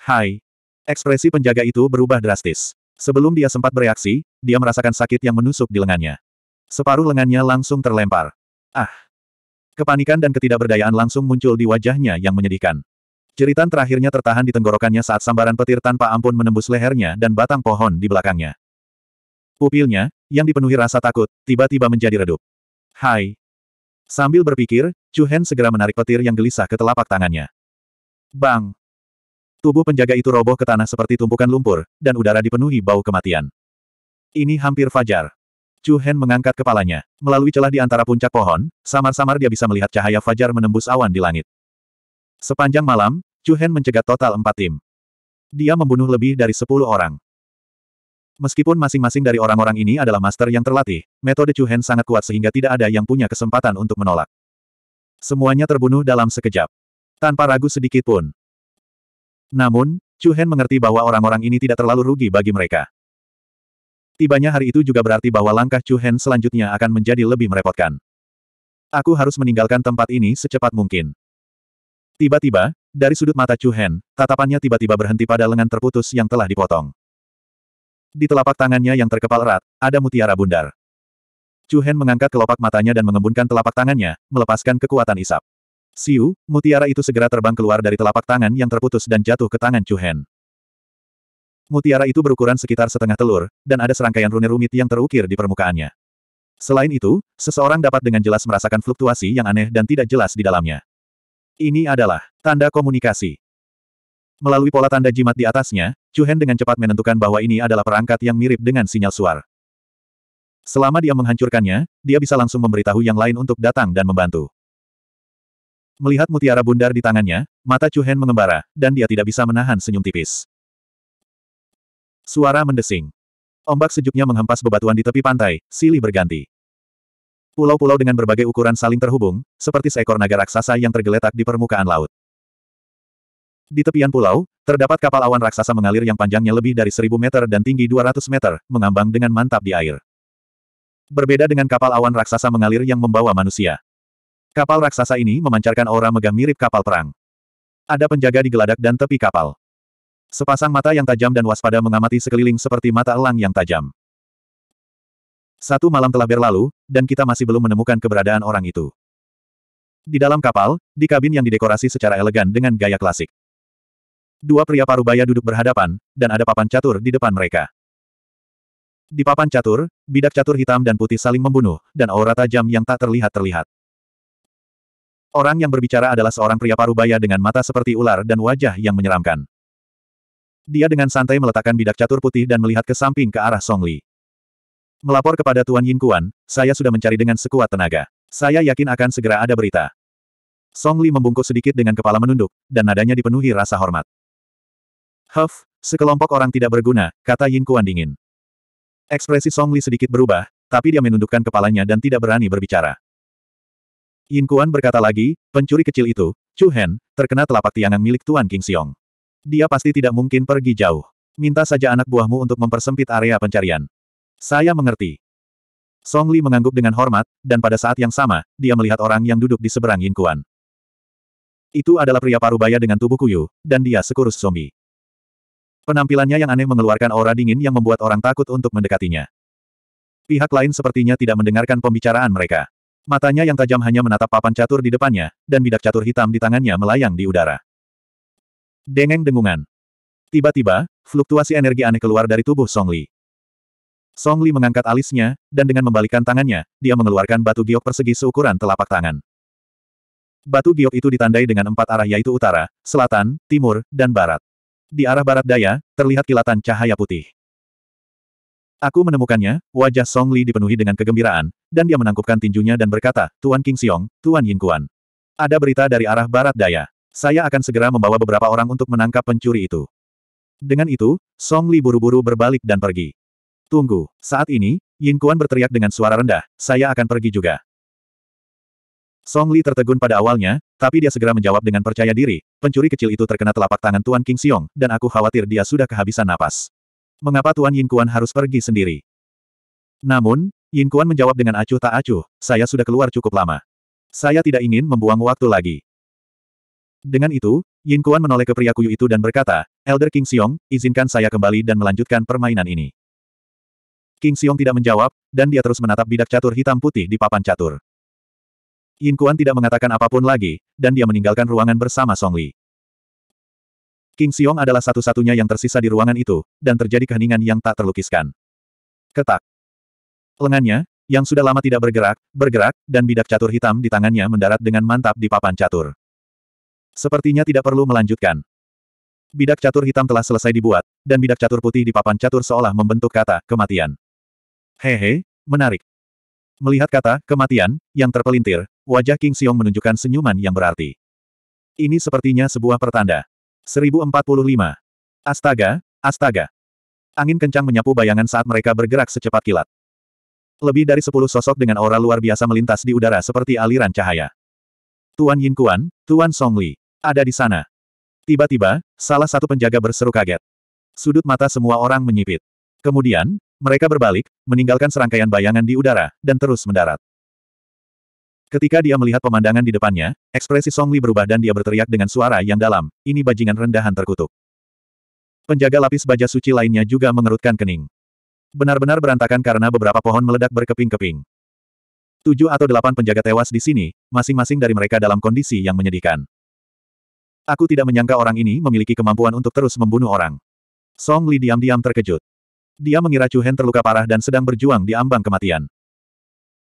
Hai. Ekspresi penjaga itu berubah drastis. Sebelum dia sempat bereaksi, dia merasakan sakit yang menusuk di lengannya. Separuh lengannya langsung terlempar. Ah! Kepanikan dan ketidakberdayaan langsung muncul di wajahnya yang menyedihkan. Jeritan terakhirnya tertahan di tenggorokannya saat sambaran petir tanpa ampun menembus lehernya dan batang pohon di belakangnya. Pupilnya, yang dipenuhi rasa takut, tiba-tiba menjadi redup. Hai. Sambil berpikir, Chu Hen segera menarik petir yang gelisah ke telapak tangannya. Bang! Tubuh penjaga itu roboh ke tanah seperti tumpukan lumpur, dan udara dipenuhi bau kematian. Ini hampir fajar. Chu Hen mengangkat kepalanya. Melalui celah di antara puncak pohon, samar-samar dia bisa melihat cahaya fajar menembus awan di langit. Sepanjang malam, Chu Hen mencegat total empat tim. Dia membunuh lebih dari sepuluh orang. Meskipun masing-masing dari orang-orang ini adalah master yang terlatih, metode Chu Hen sangat kuat sehingga tidak ada yang punya kesempatan untuk menolak. Semuanya terbunuh dalam sekejap. Tanpa ragu sedikit pun. Namun, Chu Hen mengerti bahwa orang-orang ini tidak terlalu rugi bagi mereka. Tibanya hari itu juga berarti bahwa langkah Chu Hen selanjutnya akan menjadi lebih merepotkan. Aku harus meninggalkan tempat ini secepat mungkin. Tiba-tiba, dari sudut mata Chu Hen, tatapannya tiba-tiba berhenti pada lengan terputus yang telah dipotong. Di telapak tangannya yang terkepal erat, ada mutiara bundar. Chu Hen mengangkat kelopak matanya dan mengembunkan telapak tangannya, melepaskan kekuatan isap. Siu, mutiara itu segera terbang keluar dari telapak tangan yang terputus dan jatuh ke tangan Chuhen. Mutiara itu berukuran sekitar setengah telur, dan ada serangkaian rune rumit yang terukir di permukaannya. Selain itu, seseorang dapat dengan jelas merasakan fluktuasi yang aneh dan tidak jelas di dalamnya. Ini adalah tanda komunikasi. Melalui pola tanda jimat di atasnya, Chuhen dengan cepat menentukan bahwa ini adalah perangkat yang mirip dengan sinyal suar. Selama dia menghancurkannya, dia bisa langsung memberitahu yang lain untuk datang dan membantu. Melihat mutiara bundar di tangannya, mata Chu Hen mengembara, dan dia tidak bisa menahan senyum tipis. Suara mendesing. Ombak sejuknya menghempas bebatuan di tepi pantai, silih berganti. Pulau-pulau dengan berbagai ukuran saling terhubung, seperti seekor naga raksasa yang tergeletak di permukaan laut. Di tepian pulau, terdapat kapal awan raksasa mengalir yang panjangnya lebih dari 1000 meter dan tinggi 200 meter, mengambang dengan mantap di air. Berbeda dengan kapal awan raksasa mengalir yang membawa manusia, Kapal raksasa ini memancarkan aura megah mirip kapal perang. Ada penjaga di geladak dan tepi kapal. Sepasang mata yang tajam dan waspada mengamati sekeliling seperti mata elang yang tajam. Satu malam telah berlalu, dan kita masih belum menemukan keberadaan orang itu. Di dalam kapal, di kabin yang didekorasi secara elegan dengan gaya klasik. Dua pria parubaya duduk berhadapan, dan ada papan catur di depan mereka. Di papan catur, bidak catur hitam dan putih saling membunuh, dan aura tajam yang tak terlihat-terlihat. Orang yang berbicara adalah seorang pria parubaya dengan mata seperti ular dan wajah yang menyeramkan. Dia dengan santai meletakkan bidak catur putih dan melihat ke samping ke arah Song Li. Melapor kepada Tuan Yin Kuan, saya sudah mencari dengan sekuat tenaga. Saya yakin akan segera ada berita. Song Li membungkuk sedikit dengan kepala menunduk, dan nadanya dipenuhi rasa hormat. Huff, sekelompok orang tidak berguna, kata Yin Kuan dingin. Ekspresi Song Li sedikit berubah, tapi dia menundukkan kepalanya dan tidak berani berbicara. Yin Kuan berkata lagi, pencuri kecil itu, Chu Hen, terkena telapak tiangan milik Tuan King Xiong. Dia pasti tidak mungkin pergi jauh. Minta saja anak buahmu untuk mempersempit area pencarian. Saya mengerti. Song Li mengangguk dengan hormat, dan pada saat yang sama, dia melihat orang yang duduk di seberang Yin Kuan. Itu adalah pria parubaya dengan tubuh kuyu, dan dia sekurus zombie. Penampilannya yang aneh mengeluarkan aura dingin yang membuat orang takut untuk mendekatinya. Pihak lain sepertinya tidak mendengarkan pembicaraan mereka. Matanya yang tajam hanya menatap papan catur di depannya, dan bidak catur hitam di tangannya melayang di udara. Dengeng dengungan. Tiba-tiba, fluktuasi energi aneh keluar dari tubuh Song Li. Song Li mengangkat alisnya, dan dengan membalikan tangannya, dia mengeluarkan batu giok persegi seukuran telapak tangan. Batu giok itu ditandai dengan empat arah yaitu utara, selatan, timur, dan barat. Di arah barat daya, terlihat kilatan cahaya putih. Aku menemukannya, wajah Song Li dipenuhi dengan kegembiraan, dan dia menangkupkan tinjunya dan berkata, Tuan King Xiong, Tuan Yin Kuan. Ada berita dari arah barat daya. Saya akan segera membawa beberapa orang untuk menangkap pencuri itu. Dengan itu, Song Li buru-buru berbalik dan pergi. Tunggu, saat ini, Yin Kuan berteriak dengan suara rendah, saya akan pergi juga. Song Li tertegun pada awalnya, tapi dia segera menjawab dengan percaya diri, pencuri kecil itu terkena telapak tangan Tuan King Xiong, dan aku khawatir dia sudah kehabisan napas mengapa Tuan Yin Kuan harus pergi sendiri? Namun, Yin Kuan menjawab dengan acuh tak acuh, saya sudah keluar cukup lama. Saya tidak ingin membuang waktu lagi. Dengan itu, Yin Kuan menoleh ke pria kuyu itu dan berkata, Elder King Xiong, izinkan saya kembali dan melanjutkan permainan ini. King Xiong tidak menjawab, dan dia terus menatap bidak catur hitam putih di papan catur. Yin Kuan tidak mengatakan apapun lagi, dan dia meninggalkan ruangan bersama Song Li. King Xiong adalah satu-satunya yang tersisa di ruangan itu, dan terjadi keheningan yang tak terlukiskan. Ketak. Lengannya, yang sudah lama tidak bergerak, bergerak, dan bidak catur hitam di tangannya mendarat dengan mantap di papan catur. Sepertinya tidak perlu melanjutkan. Bidak catur hitam telah selesai dibuat, dan bidak catur putih di papan catur seolah membentuk kata, kematian. Hehe, menarik. Melihat kata, kematian, yang terpelintir, wajah King Xiong menunjukkan senyuman yang berarti. Ini sepertinya sebuah pertanda. 1045. Astaga, astaga. Angin kencang menyapu bayangan saat mereka bergerak secepat kilat. Lebih dari sepuluh sosok dengan aura luar biasa melintas di udara seperti aliran cahaya. Tuan Yin Kuan, Tuan Song Li, ada di sana. Tiba-tiba, salah satu penjaga berseru kaget. Sudut mata semua orang menyipit. Kemudian, mereka berbalik, meninggalkan serangkaian bayangan di udara, dan terus mendarat. Ketika dia melihat pemandangan di depannya, ekspresi Song Li berubah dan dia berteriak dengan suara yang dalam, ini bajingan rendahan terkutuk. Penjaga lapis baja suci lainnya juga mengerutkan kening. Benar-benar berantakan karena beberapa pohon meledak berkeping-keping. Tujuh atau delapan penjaga tewas di sini, masing-masing dari mereka dalam kondisi yang menyedihkan. Aku tidak menyangka orang ini memiliki kemampuan untuk terus membunuh orang. Song Li diam-diam terkejut. Dia mengira Chu Hen terluka parah dan sedang berjuang di ambang kematian.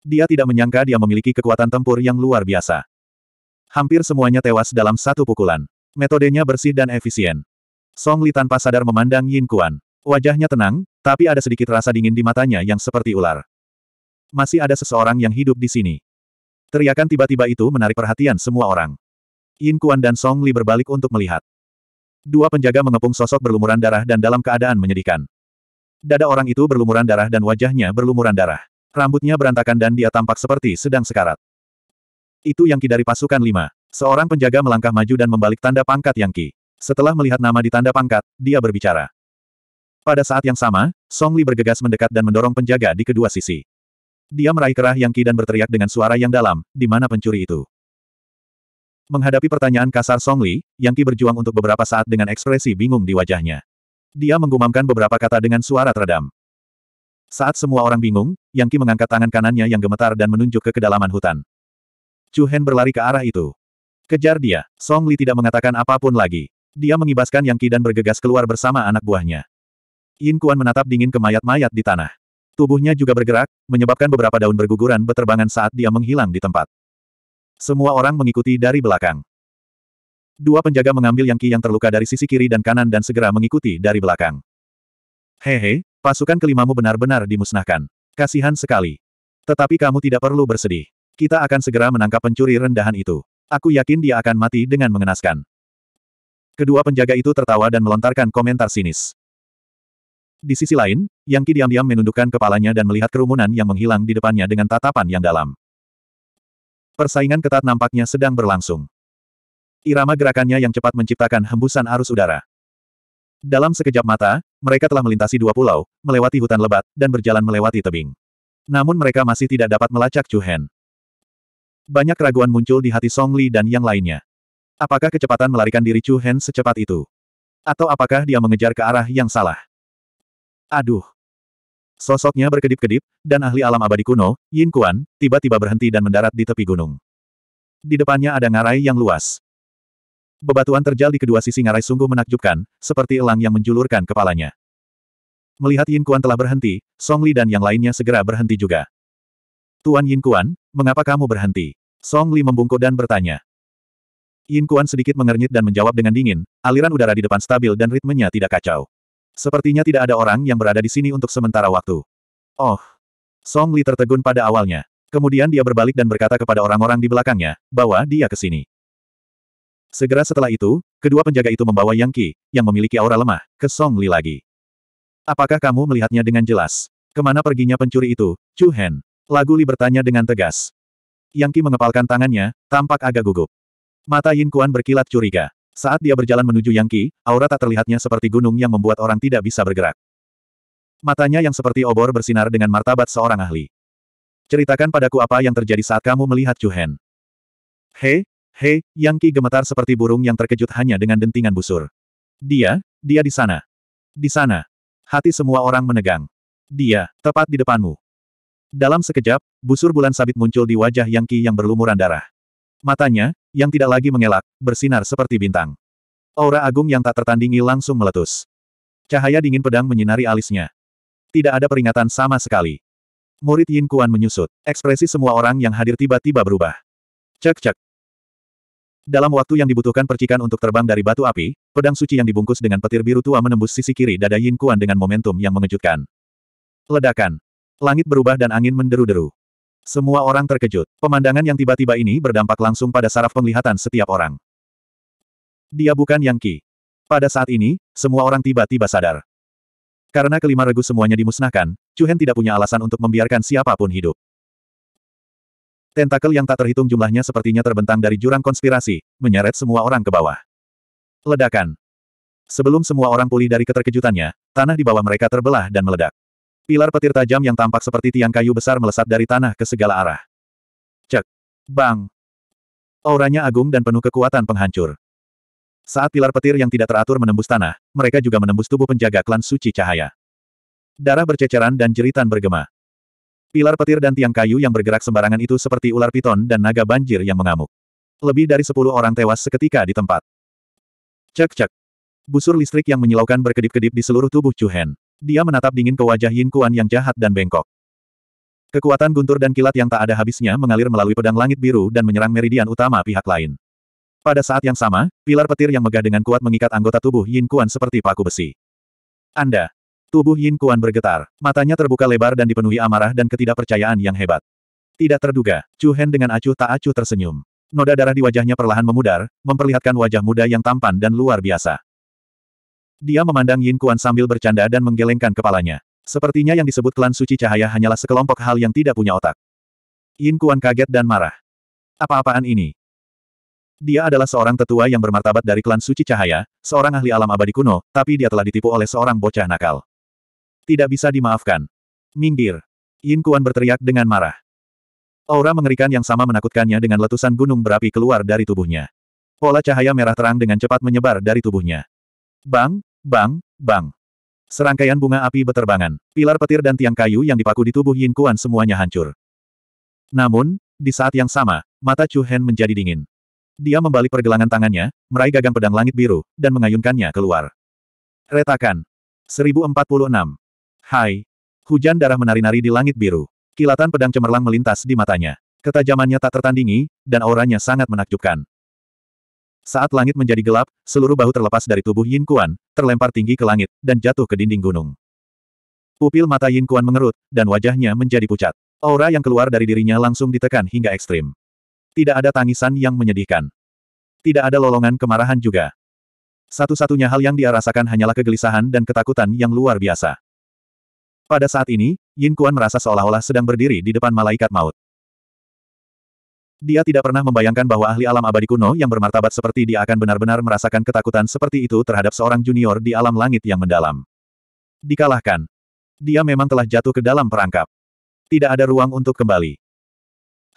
Dia tidak menyangka dia memiliki kekuatan tempur yang luar biasa. Hampir semuanya tewas dalam satu pukulan. Metodenya bersih dan efisien. Song Li tanpa sadar memandang Yin Kuan. Wajahnya tenang, tapi ada sedikit rasa dingin di matanya yang seperti ular. Masih ada seseorang yang hidup di sini. Teriakan tiba-tiba itu menarik perhatian semua orang. Yin Kuan dan Song Li berbalik untuk melihat. Dua penjaga mengepung sosok berlumuran darah dan dalam keadaan menyedihkan. Dada orang itu berlumuran darah dan wajahnya berlumuran darah. Rambutnya berantakan dan dia tampak seperti sedang sekarat. Itu Yang Ki dari pasukan lima. Seorang penjaga melangkah maju dan membalik tanda pangkat Yang Ki. Setelah melihat nama di tanda pangkat, dia berbicara. Pada saat yang sama, Song Li bergegas mendekat dan mendorong penjaga di kedua sisi. Dia meraih kerah Yang Ki dan berteriak dengan suara yang dalam, di mana pencuri itu. Menghadapi pertanyaan kasar Song Li, Yang Ki berjuang untuk beberapa saat dengan ekspresi bingung di wajahnya. Dia menggumamkan beberapa kata dengan suara teredam. Saat semua orang bingung, Yang Qi mengangkat tangan kanannya yang gemetar dan menunjuk ke kedalaman hutan. Chu Hen berlari ke arah itu. Kejar dia. Song Li tidak mengatakan apapun lagi. Dia mengibaskan Yang Qi dan bergegas keluar bersama anak buahnya. Yin Kuan menatap dingin ke mayat-mayat di tanah. Tubuhnya juga bergerak, menyebabkan beberapa daun berguguran beterbangan saat dia menghilang di tempat. Semua orang mengikuti dari belakang. Dua penjaga mengambil Yang Qi yang terluka dari sisi kiri dan kanan dan segera mengikuti dari belakang. Hehe, Pasukan kelimamu benar-benar dimusnahkan. Kasihan sekali. Tetapi kamu tidak perlu bersedih. Kita akan segera menangkap pencuri rendahan itu. Aku yakin dia akan mati dengan mengenaskan. Kedua penjaga itu tertawa dan melontarkan komentar sinis. Di sisi lain, Yang Qi diam-diam menundukkan kepalanya dan melihat kerumunan yang menghilang di depannya dengan tatapan yang dalam. Persaingan ketat nampaknya sedang berlangsung. Irama gerakannya yang cepat menciptakan hembusan arus udara. Dalam sekejap mata, mereka telah melintasi dua pulau, melewati hutan lebat, dan berjalan melewati tebing. Namun mereka masih tidak dapat melacak Chu Hen. Banyak keraguan muncul di hati Song Li dan yang lainnya. Apakah kecepatan melarikan diri Chu Hen secepat itu? Atau apakah dia mengejar ke arah yang salah? Aduh. Sosoknya berkedip-kedip, dan ahli alam abadi kuno, Yin Kuan, tiba-tiba berhenti dan mendarat di tepi gunung. Di depannya ada ngarai yang luas. Bebatuan terjal di kedua sisi ngarai sungguh menakjubkan, seperti elang yang menjulurkan kepalanya. Melihat Yin Kuan telah berhenti, Song Li dan yang lainnya segera berhenti juga. Tuan Yin Kuan, mengapa kamu berhenti? Song Li membungkuk dan bertanya. Yin Kuan sedikit mengernyit dan menjawab dengan dingin, aliran udara di depan stabil dan ritmenya tidak kacau. Sepertinya tidak ada orang yang berada di sini untuk sementara waktu. Oh. Song Li tertegun pada awalnya. Kemudian dia berbalik dan berkata kepada orang-orang di belakangnya, bahwa dia ke sini. Segera setelah itu, kedua penjaga itu membawa Yang Qi, yang memiliki aura lemah, ke Song Li lagi. Apakah kamu melihatnya dengan jelas? Kemana perginya pencuri itu, Chu Hen? Lagu Li bertanya dengan tegas. Yang Qi mengepalkan tangannya, tampak agak gugup. Mata Yin Kuan berkilat curiga. Saat dia berjalan menuju Yang Qi, aura tak terlihatnya seperti gunung yang membuat orang tidak bisa bergerak. Matanya yang seperti obor bersinar dengan martabat seorang ahli. Ceritakan padaku apa yang terjadi saat kamu melihat Chu Hen. He, Hei, Yang Qi gemetar seperti burung yang terkejut hanya dengan dentingan busur. Dia, dia di sana. Di sana. Hati semua orang menegang. Dia, tepat di depanmu. Dalam sekejap, busur bulan sabit muncul di wajah Yang Qi yang berlumuran darah. Matanya, yang tidak lagi mengelak, bersinar seperti bintang. Aura agung yang tak tertandingi langsung meletus. Cahaya dingin pedang menyinari alisnya. Tidak ada peringatan sama sekali. Murid Yin Kuan menyusut. Ekspresi semua orang yang hadir tiba-tiba berubah. Cek-cek, dalam waktu yang dibutuhkan percikan untuk terbang dari batu api, pedang suci yang dibungkus dengan petir biru tua menembus sisi kiri dada Yin Kuan dengan momentum yang mengejutkan. Ledakan. Langit berubah dan angin menderu-deru. Semua orang terkejut. Pemandangan yang tiba-tiba ini berdampak langsung pada saraf penglihatan setiap orang. Dia bukan Yang Qi. Pada saat ini, semua orang tiba-tiba sadar. Karena kelima regu semuanya dimusnahkan, Chu Hen tidak punya alasan untuk membiarkan siapapun hidup. Tentakel yang tak terhitung jumlahnya sepertinya terbentang dari jurang konspirasi, menyeret semua orang ke bawah. Ledakan. Sebelum semua orang pulih dari keterkejutannya, tanah di bawah mereka terbelah dan meledak. Pilar petir tajam yang tampak seperti tiang kayu besar melesat dari tanah ke segala arah. Cek. Bang. Auranya agung dan penuh kekuatan penghancur. Saat pilar petir yang tidak teratur menembus tanah, mereka juga menembus tubuh penjaga klan suci cahaya. Darah berceceran dan jeritan bergema. Pilar petir dan tiang kayu yang bergerak sembarangan itu seperti ular piton dan naga banjir yang mengamuk. Lebih dari sepuluh orang tewas seketika di tempat. Cek-cek. Busur listrik yang menyilaukan berkedip-kedip di seluruh tubuh Chuhen. Dia menatap dingin ke wajah Yin Kuan yang jahat dan bengkok. Kekuatan guntur dan kilat yang tak ada habisnya mengalir melalui pedang langit biru dan menyerang meridian utama pihak lain. Pada saat yang sama, pilar petir yang megah dengan kuat mengikat anggota tubuh Yin Kuan seperti paku besi. Anda, Tubuh Yin Kuan bergetar, matanya terbuka lebar dan dipenuhi amarah dan ketidakpercayaan yang hebat. Tidak terduga, Chu Hen dengan acuh tak acuh tersenyum. Noda darah di wajahnya perlahan memudar, memperlihatkan wajah muda yang tampan dan luar biasa. Dia memandang Yin Kuan sambil bercanda dan menggelengkan kepalanya. Sepertinya yang disebut klan suci cahaya hanyalah sekelompok hal yang tidak punya otak. Yin Kuan kaget dan marah. Apa-apaan ini? Dia adalah seorang tetua yang bermartabat dari klan suci cahaya, seorang ahli alam abadi kuno, tapi dia telah ditipu oleh seorang bocah nakal. Tidak bisa dimaafkan. Minggir. Yin Kuan berteriak dengan marah. Aura mengerikan yang sama menakutkannya dengan letusan gunung berapi keluar dari tubuhnya. Pola cahaya merah terang dengan cepat menyebar dari tubuhnya. Bang, bang, bang. Serangkaian bunga api beterbangan. Pilar petir dan tiang kayu yang dipaku di tubuh Yin Kuan semuanya hancur. Namun, di saat yang sama, mata Chu Hen menjadi dingin. Dia membalik pergelangan tangannya, meraih gagang pedang langit biru, dan mengayunkannya keluar. Retakan. 1046. Hai. Hujan darah menari-nari di langit biru. Kilatan pedang cemerlang melintas di matanya. Ketajamannya tak tertandingi, dan auranya sangat menakjubkan. Saat langit menjadi gelap, seluruh bahu terlepas dari tubuh Yin Kuan, terlempar tinggi ke langit, dan jatuh ke dinding gunung. Pupil mata Yin Kuan mengerut, dan wajahnya menjadi pucat. Aura yang keluar dari dirinya langsung ditekan hingga ekstrim. Tidak ada tangisan yang menyedihkan. Tidak ada lolongan kemarahan juga. Satu-satunya hal yang dia rasakan hanyalah kegelisahan dan ketakutan yang luar biasa. Pada saat ini, Yin Kuan merasa seolah-olah sedang berdiri di depan malaikat maut. Dia tidak pernah membayangkan bahwa ahli alam abadi kuno yang bermartabat seperti dia akan benar-benar merasakan ketakutan seperti itu terhadap seorang junior di alam langit yang mendalam. Dikalahkan. Dia memang telah jatuh ke dalam perangkap. Tidak ada ruang untuk kembali.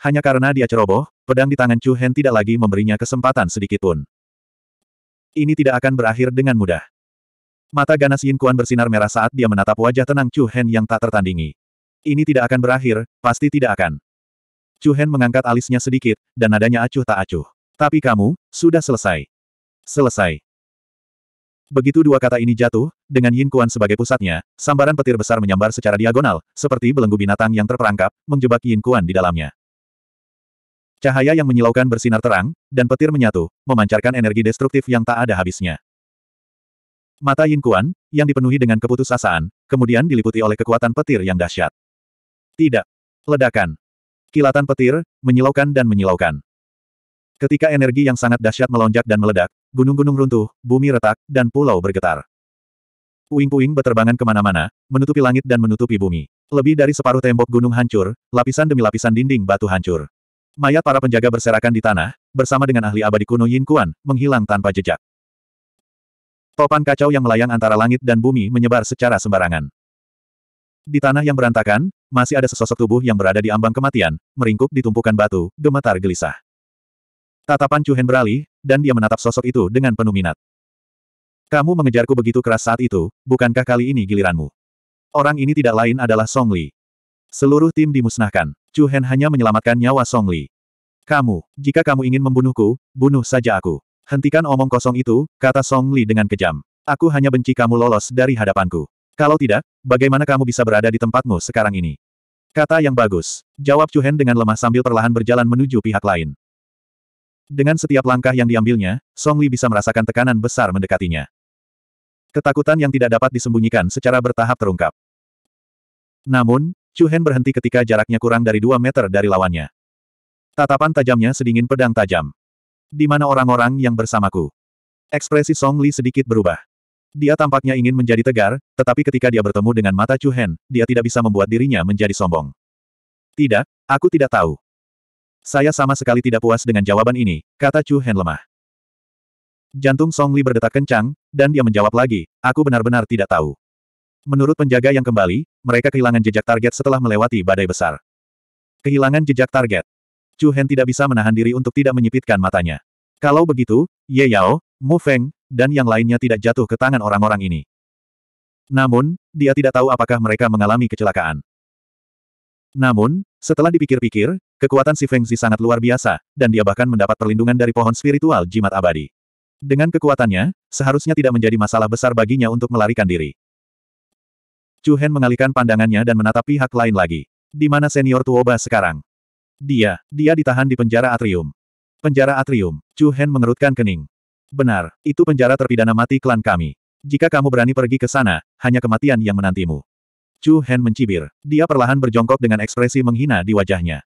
Hanya karena dia ceroboh, pedang di tangan Chu Hen tidak lagi memberinya kesempatan sedikitpun. Ini tidak akan berakhir dengan mudah. Mata ganas Yin Kuan bersinar merah saat dia menatap wajah tenang Chu Hen yang tak tertandingi. Ini tidak akan berakhir, pasti tidak akan. Chu Hen mengangkat alisnya sedikit, dan nadanya acuh tak acuh. Tapi kamu, sudah selesai. Selesai. Begitu dua kata ini jatuh, dengan Yin Kuan sebagai pusatnya, sambaran petir besar menyambar secara diagonal, seperti belenggu binatang yang terperangkap, menjebak Yin Kuan di dalamnya. Cahaya yang menyilaukan bersinar terang, dan petir menyatu, memancarkan energi destruktif yang tak ada habisnya. Mata Yin Kuan, yang dipenuhi dengan keputusasaan, kemudian diliputi oleh kekuatan petir yang dahsyat. Tidak. Ledakan. Kilatan petir, menyilaukan dan menyilaukan. Ketika energi yang sangat dahsyat melonjak dan meledak, gunung-gunung runtuh, bumi retak, dan pulau bergetar. Puing-puing beterbangan kemana-mana, menutupi langit dan menutupi bumi. Lebih dari separuh tembok gunung hancur, lapisan demi lapisan dinding batu hancur. Mayat para penjaga berserakan di tanah, bersama dengan ahli abadi kuno Yin Kuan, menghilang tanpa jejak. Topan kacau yang melayang antara langit dan bumi menyebar secara sembarangan. Di tanah yang berantakan, masih ada sesosok tubuh yang berada di ambang kematian, meringkuk di tumpukan batu, gemetar gelisah. Tatapan Hen beralih, dan dia menatap sosok itu dengan penuh minat. Kamu mengejarku begitu keras saat itu, bukankah kali ini giliranmu? Orang ini tidak lain adalah Song Li. Seluruh tim dimusnahkan. Hen hanya menyelamatkan nyawa Song Li. Kamu, jika kamu ingin membunuhku, bunuh saja aku. Hentikan omong kosong itu, kata Song Li dengan kejam. Aku hanya benci kamu lolos dari hadapanku. Kalau tidak, bagaimana kamu bisa berada di tempatmu sekarang ini? Kata yang bagus. Jawab Chu Hen dengan lemah sambil perlahan berjalan menuju pihak lain. Dengan setiap langkah yang diambilnya, Song Li bisa merasakan tekanan besar mendekatinya. Ketakutan yang tidak dapat disembunyikan secara bertahap terungkap. Namun, Chu Hen berhenti ketika jaraknya kurang dari 2 meter dari lawannya. Tatapan tajamnya sedingin pedang tajam. Di mana orang-orang yang bersamaku? Ekspresi Song Li sedikit berubah. Dia tampaknya ingin menjadi tegar, tetapi ketika dia bertemu dengan mata Chu Hen, dia tidak bisa membuat dirinya menjadi sombong. Tidak, aku tidak tahu. Saya sama sekali tidak puas dengan jawaban ini, kata Chu Hen lemah. Jantung Song Li berdetak kencang, dan dia menjawab lagi, aku benar-benar tidak tahu. Menurut penjaga yang kembali, mereka kehilangan jejak target setelah melewati badai besar. Kehilangan jejak target. Chu Hen tidak bisa menahan diri untuk tidak menyipitkan matanya. Kalau begitu, Ye Yao, Mu Feng, dan yang lainnya tidak jatuh ke tangan orang-orang ini. Namun, dia tidak tahu apakah mereka mengalami kecelakaan. Namun, setelah dipikir-pikir, kekuatan si Feng Zi sangat luar biasa, dan dia bahkan mendapat perlindungan dari pohon spiritual jimat abadi. Dengan kekuatannya, seharusnya tidak menjadi masalah besar baginya untuk melarikan diri. Chu Hen mengalihkan pandangannya dan menatap pihak lain lagi. Di mana senior Tuoba sekarang? Dia, dia ditahan di penjara atrium. Penjara atrium, Chu Hen mengerutkan kening. Benar, itu penjara terpidana mati klan kami. Jika kamu berani pergi ke sana, hanya kematian yang menantimu. Chu Hen mencibir. Dia perlahan berjongkok dengan ekspresi menghina di wajahnya.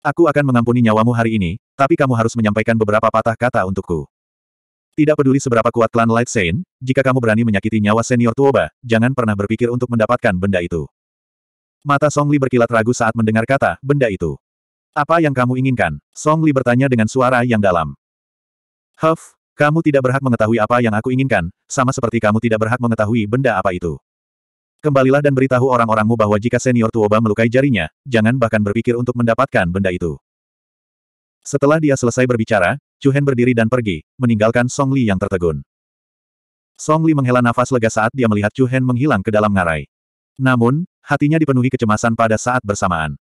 Aku akan mengampuni nyawamu hari ini, tapi kamu harus menyampaikan beberapa patah kata untukku. Tidak peduli seberapa kuat klan Light Saint, jika kamu berani menyakiti nyawa senior Tuoba, jangan pernah berpikir untuk mendapatkan benda itu. Mata Song Li berkilat ragu saat mendengar kata, benda itu. Apa yang kamu inginkan? Song Li bertanya dengan suara yang dalam. Huff, kamu tidak berhak mengetahui apa yang aku inginkan, sama seperti kamu tidak berhak mengetahui benda apa itu. Kembalilah dan beritahu orang-orangmu bahwa jika senior Tuoba melukai jarinya, jangan bahkan berpikir untuk mendapatkan benda itu. Setelah dia selesai berbicara, Chu Hen berdiri dan pergi, meninggalkan Song Li yang tertegun. Song Li menghela nafas lega saat dia melihat Chu Hen menghilang ke dalam ngarai. Namun, hatinya dipenuhi kecemasan pada saat bersamaan.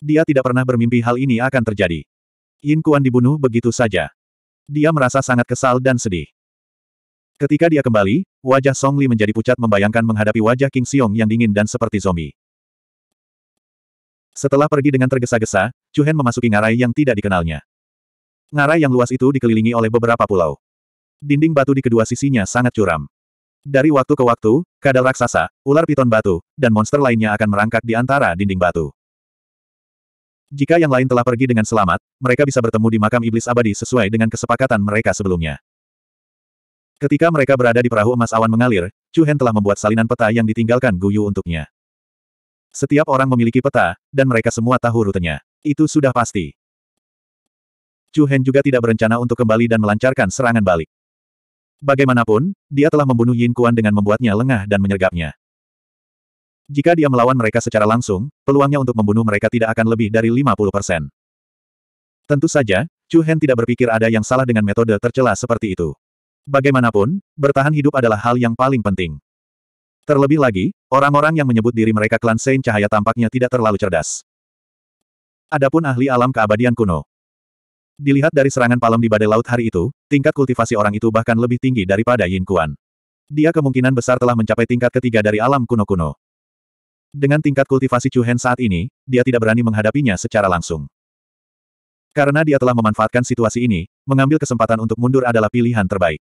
Dia tidak pernah bermimpi hal ini akan terjadi. Yin Kuan dibunuh begitu saja. Dia merasa sangat kesal dan sedih. Ketika dia kembali, wajah Song Li menjadi pucat membayangkan menghadapi wajah King Xiong yang dingin dan seperti zombie. Setelah pergi dengan tergesa-gesa, Chu Hen memasuki ngarai yang tidak dikenalnya. Ngarai yang luas itu dikelilingi oleh beberapa pulau. Dinding batu di kedua sisinya sangat curam. Dari waktu ke waktu, kadal raksasa, ular piton batu, dan monster lainnya akan merangkak di antara dinding batu. Jika yang lain telah pergi dengan selamat, mereka bisa bertemu di makam iblis abadi sesuai dengan kesepakatan mereka sebelumnya. Ketika mereka berada di perahu emas awan mengalir, Chu Hen telah membuat salinan peta yang ditinggalkan Guyu untuknya. Setiap orang memiliki peta, dan mereka semua tahu rutenya. Itu sudah pasti. Chu Hen juga tidak berencana untuk kembali dan melancarkan serangan balik. Bagaimanapun, dia telah membunuh Yin Kuan dengan membuatnya lengah dan menyergapnya. Jika dia melawan mereka secara langsung, peluangnya untuk membunuh mereka tidak akan lebih dari 50%. Tentu saja, Chu Hen tidak berpikir ada yang salah dengan metode tercela seperti itu. Bagaimanapun, bertahan hidup adalah hal yang paling penting. Terlebih lagi, orang-orang yang menyebut diri mereka klan Sein Cahaya tampaknya tidak terlalu cerdas. Adapun ahli alam keabadian kuno. Dilihat dari serangan palem di badai laut hari itu, tingkat kultivasi orang itu bahkan lebih tinggi daripada Yin Kuan. Dia kemungkinan besar telah mencapai tingkat ketiga dari alam kuno-kuno. Dengan tingkat kultivasi Chu Hen saat ini, dia tidak berani menghadapinya secara langsung. Karena dia telah memanfaatkan situasi ini, mengambil kesempatan untuk mundur adalah pilihan terbaik.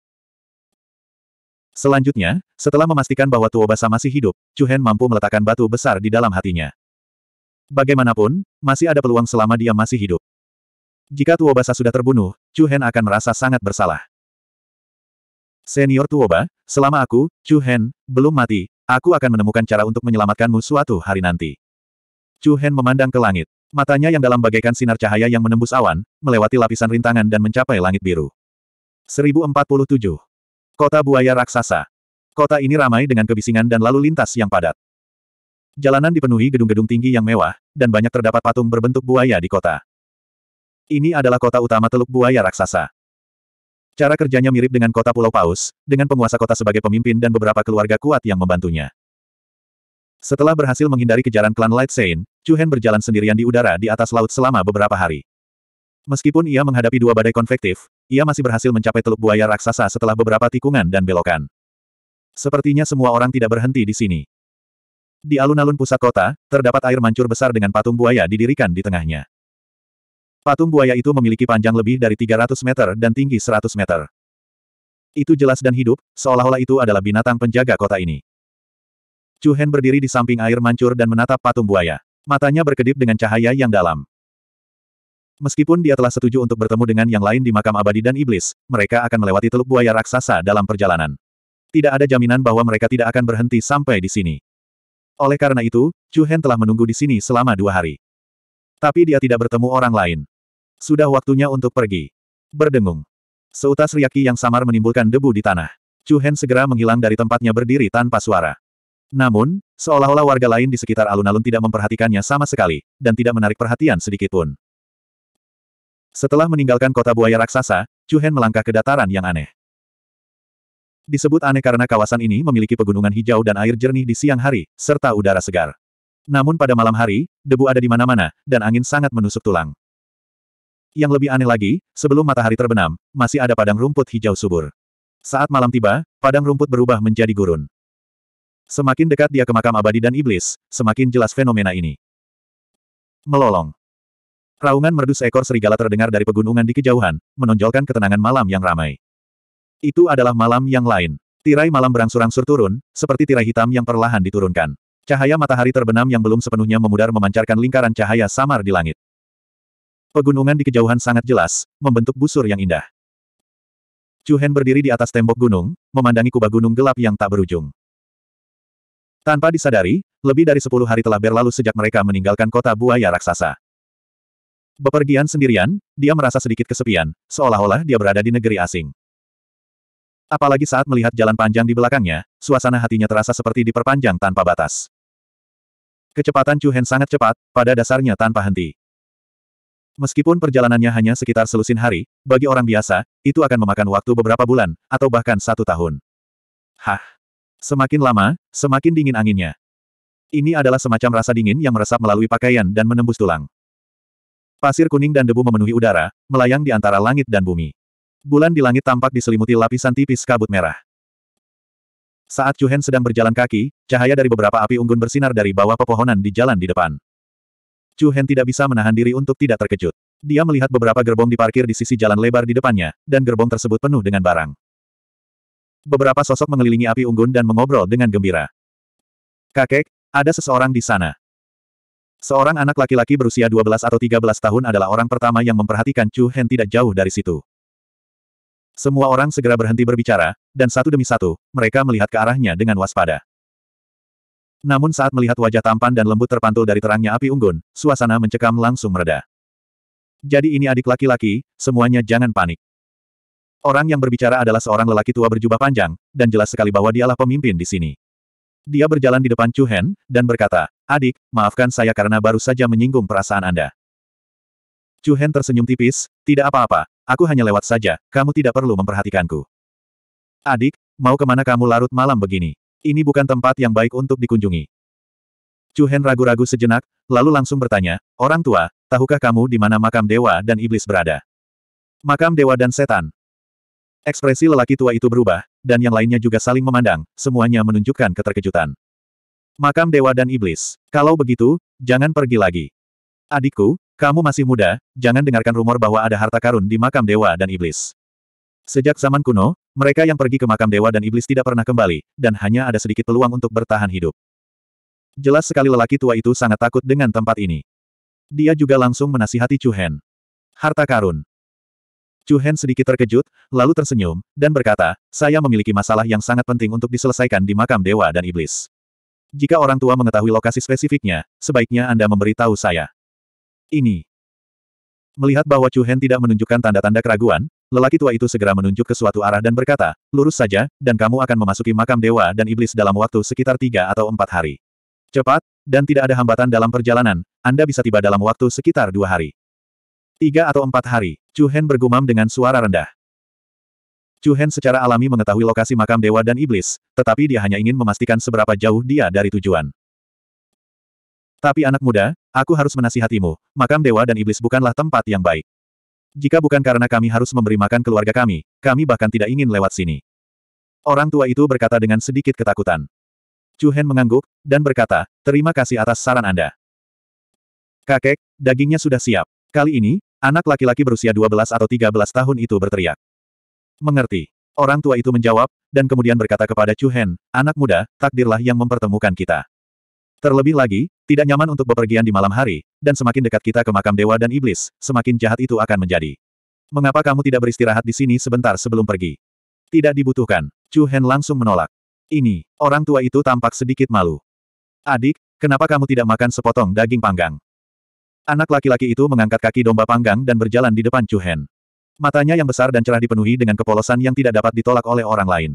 Selanjutnya, setelah memastikan bahwa Tuobasa masih hidup, Chu Hen mampu meletakkan batu besar di dalam hatinya. Bagaimanapun, masih ada peluang selama dia masih hidup. Jika Tuobasa sudah terbunuh, Chu Hen akan merasa sangat bersalah. Senior Tuoba, selama aku, Chu Hen, belum mati, Aku akan menemukan cara untuk menyelamatkanmu suatu hari nanti. Chu Hen memandang ke langit. Matanya yang dalam bagaikan sinar cahaya yang menembus awan, melewati lapisan rintangan dan mencapai langit biru. 1047. Kota Buaya Raksasa. Kota ini ramai dengan kebisingan dan lalu lintas yang padat. Jalanan dipenuhi gedung-gedung tinggi yang mewah, dan banyak terdapat patung berbentuk buaya di kota. Ini adalah kota utama Teluk Buaya Raksasa. Cara kerjanya mirip dengan kota Pulau Paus, dengan penguasa kota sebagai pemimpin dan beberapa keluarga kuat yang membantunya. Setelah berhasil menghindari kejaran klan Light Sein, Chu Hen berjalan sendirian di udara di atas laut selama beberapa hari. Meskipun ia menghadapi dua badai konvektif, ia masih berhasil mencapai teluk buaya raksasa setelah beberapa tikungan dan belokan. Sepertinya semua orang tidak berhenti di sini. Di alun-alun pusat kota, terdapat air mancur besar dengan patung buaya didirikan di tengahnya. Patung buaya itu memiliki panjang lebih dari 300 meter dan tinggi 100 meter. Itu jelas dan hidup, seolah-olah itu adalah binatang penjaga kota ini. Chu Hen berdiri di samping air mancur dan menatap patung buaya. Matanya berkedip dengan cahaya yang dalam. Meskipun dia telah setuju untuk bertemu dengan yang lain di makam abadi dan iblis, mereka akan melewati teluk buaya raksasa dalam perjalanan. Tidak ada jaminan bahwa mereka tidak akan berhenti sampai di sini. Oleh karena itu, Chu Hen telah menunggu di sini selama dua hari. Tapi dia tidak bertemu orang lain. Sudah waktunya untuk pergi. Berdengung. Seutas riaki yang samar menimbulkan debu di tanah. Chu Hen segera menghilang dari tempatnya berdiri tanpa suara. Namun, seolah-olah warga lain di sekitar alun-alun tidak memperhatikannya sama sekali, dan tidak menarik perhatian sedikitpun. Setelah meninggalkan kota buaya raksasa, Chu Hen melangkah ke dataran yang aneh. Disebut aneh karena kawasan ini memiliki pegunungan hijau dan air jernih di siang hari, serta udara segar. Namun pada malam hari, debu ada di mana-mana, dan angin sangat menusuk tulang. Yang lebih aneh lagi, sebelum matahari terbenam, masih ada padang rumput hijau subur. Saat malam tiba, padang rumput berubah menjadi gurun. Semakin dekat dia ke makam abadi dan iblis, semakin jelas fenomena ini. Melolong. Raungan merdu seekor serigala terdengar dari pegunungan di kejauhan, menonjolkan ketenangan malam yang ramai. Itu adalah malam yang lain. Tirai malam berangsur-angsur turun, seperti tirai hitam yang perlahan diturunkan. Cahaya matahari terbenam yang belum sepenuhnya memudar memancarkan lingkaran cahaya samar di langit. Pegunungan di kejauhan sangat jelas, membentuk busur yang indah. Cuhen berdiri di atas tembok gunung, memandangi kubah gunung gelap yang tak berujung. Tanpa disadari, lebih dari sepuluh hari telah berlalu sejak mereka meninggalkan kota buaya raksasa. Bepergian sendirian, dia merasa sedikit kesepian, seolah-olah dia berada di negeri asing. Apalagi saat melihat jalan panjang di belakangnya, suasana hatinya terasa seperti diperpanjang tanpa batas. Kecepatan Chu sangat cepat, pada dasarnya tanpa henti. Meskipun perjalanannya hanya sekitar selusin hari, bagi orang biasa, itu akan memakan waktu beberapa bulan, atau bahkan satu tahun. Hah! Semakin lama, semakin dingin anginnya. Ini adalah semacam rasa dingin yang meresap melalui pakaian dan menembus tulang. Pasir kuning dan debu memenuhi udara, melayang di antara langit dan bumi. Bulan di langit tampak diselimuti lapisan tipis kabut merah. Saat Hen sedang berjalan kaki, cahaya dari beberapa api unggun bersinar dari bawah pepohonan di jalan di depan. Chu Hen tidak bisa menahan diri untuk tidak terkejut. Dia melihat beberapa gerbong diparkir di sisi jalan lebar di depannya, dan gerbong tersebut penuh dengan barang. Beberapa sosok mengelilingi api unggun dan mengobrol dengan gembira. Kakek, ada seseorang di sana. Seorang anak laki-laki berusia 12 atau 13 tahun adalah orang pertama yang memperhatikan Chu Hen tidak jauh dari situ. Semua orang segera berhenti berbicara, dan satu demi satu, mereka melihat ke arahnya dengan waspada. Namun saat melihat wajah tampan dan lembut terpantul dari terangnya api unggun, suasana mencekam langsung mereda. Jadi ini adik laki-laki, semuanya jangan panik. Orang yang berbicara adalah seorang lelaki tua berjubah panjang, dan jelas sekali bahwa dialah pemimpin di sini. Dia berjalan di depan Chu Hen, dan berkata, Adik, maafkan saya karena baru saja menyinggung perasaan Anda. Chu Hen tersenyum tipis, tidak apa-apa, aku hanya lewat saja, kamu tidak perlu memperhatikanku. Adik, mau kemana kamu larut malam begini? Ini bukan tempat yang baik untuk dikunjungi. Chu Hen ragu-ragu sejenak, lalu langsung bertanya, Orang tua, tahukah kamu di mana makam dewa dan iblis berada? Makam dewa dan setan. Ekspresi lelaki tua itu berubah, dan yang lainnya juga saling memandang, semuanya menunjukkan keterkejutan. Makam dewa dan iblis. Kalau begitu, jangan pergi lagi. Adikku, kamu masih muda, jangan dengarkan rumor bahwa ada harta karun di makam dewa dan iblis. Sejak zaman kuno, mereka yang pergi ke makam dewa dan iblis tidak pernah kembali, dan hanya ada sedikit peluang untuk bertahan hidup. Jelas sekali lelaki tua itu sangat takut dengan tempat ini. Dia juga langsung menasihati Chu Hen. Harta karun. Chu Hen sedikit terkejut, lalu tersenyum, dan berkata, saya memiliki masalah yang sangat penting untuk diselesaikan di makam dewa dan iblis. Jika orang tua mengetahui lokasi spesifiknya, sebaiknya Anda memberitahu saya. Ini. Melihat bahwa Chu Hen tidak menunjukkan tanda-tanda keraguan, Lelaki tua itu segera menunjuk ke suatu arah dan berkata, lurus saja, dan kamu akan memasuki makam dewa dan iblis dalam waktu sekitar tiga atau empat hari. Cepat, dan tidak ada hambatan dalam perjalanan, Anda bisa tiba dalam waktu sekitar dua hari. Tiga atau empat hari, Chu Hen bergumam dengan suara rendah. Chu Hen secara alami mengetahui lokasi makam dewa dan iblis, tetapi dia hanya ingin memastikan seberapa jauh dia dari tujuan. Tapi anak muda, aku harus menasihatimu, makam dewa dan iblis bukanlah tempat yang baik. Jika bukan karena kami harus memberi makan keluarga kami, kami bahkan tidak ingin lewat sini. Orang tua itu berkata dengan sedikit ketakutan. Chu Hen mengangguk, dan berkata, terima kasih atas saran Anda. Kakek, dagingnya sudah siap. Kali ini, anak laki-laki berusia 12 atau 13 tahun itu berteriak. Mengerti. Orang tua itu menjawab, dan kemudian berkata kepada Chu Hen, anak muda, takdirlah yang mempertemukan kita. Terlebih lagi, tidak nyaman untuk bepergian di malam hari, dan semakin dekat kita ke makam dewa dan iblis, semakin jahat itu akan menjadi. Mengapa kamu tidak beristirahat di sini sebentar sebelum pergi? Tidak dibutuhkan. Chu Hen langsung menolak. Ini, orang tua itu tampak sedikit malu. Adik, kenapa kamu tidak makan sepotong daging panggang? Anak laki-laki itu mengangkat kaki domba panggang dan berjalan di depan Chu Hen. Matanya yang besar dan cerah dipenuhi dengan kepolosan yang tidak dapat ditolak oleh orang lain.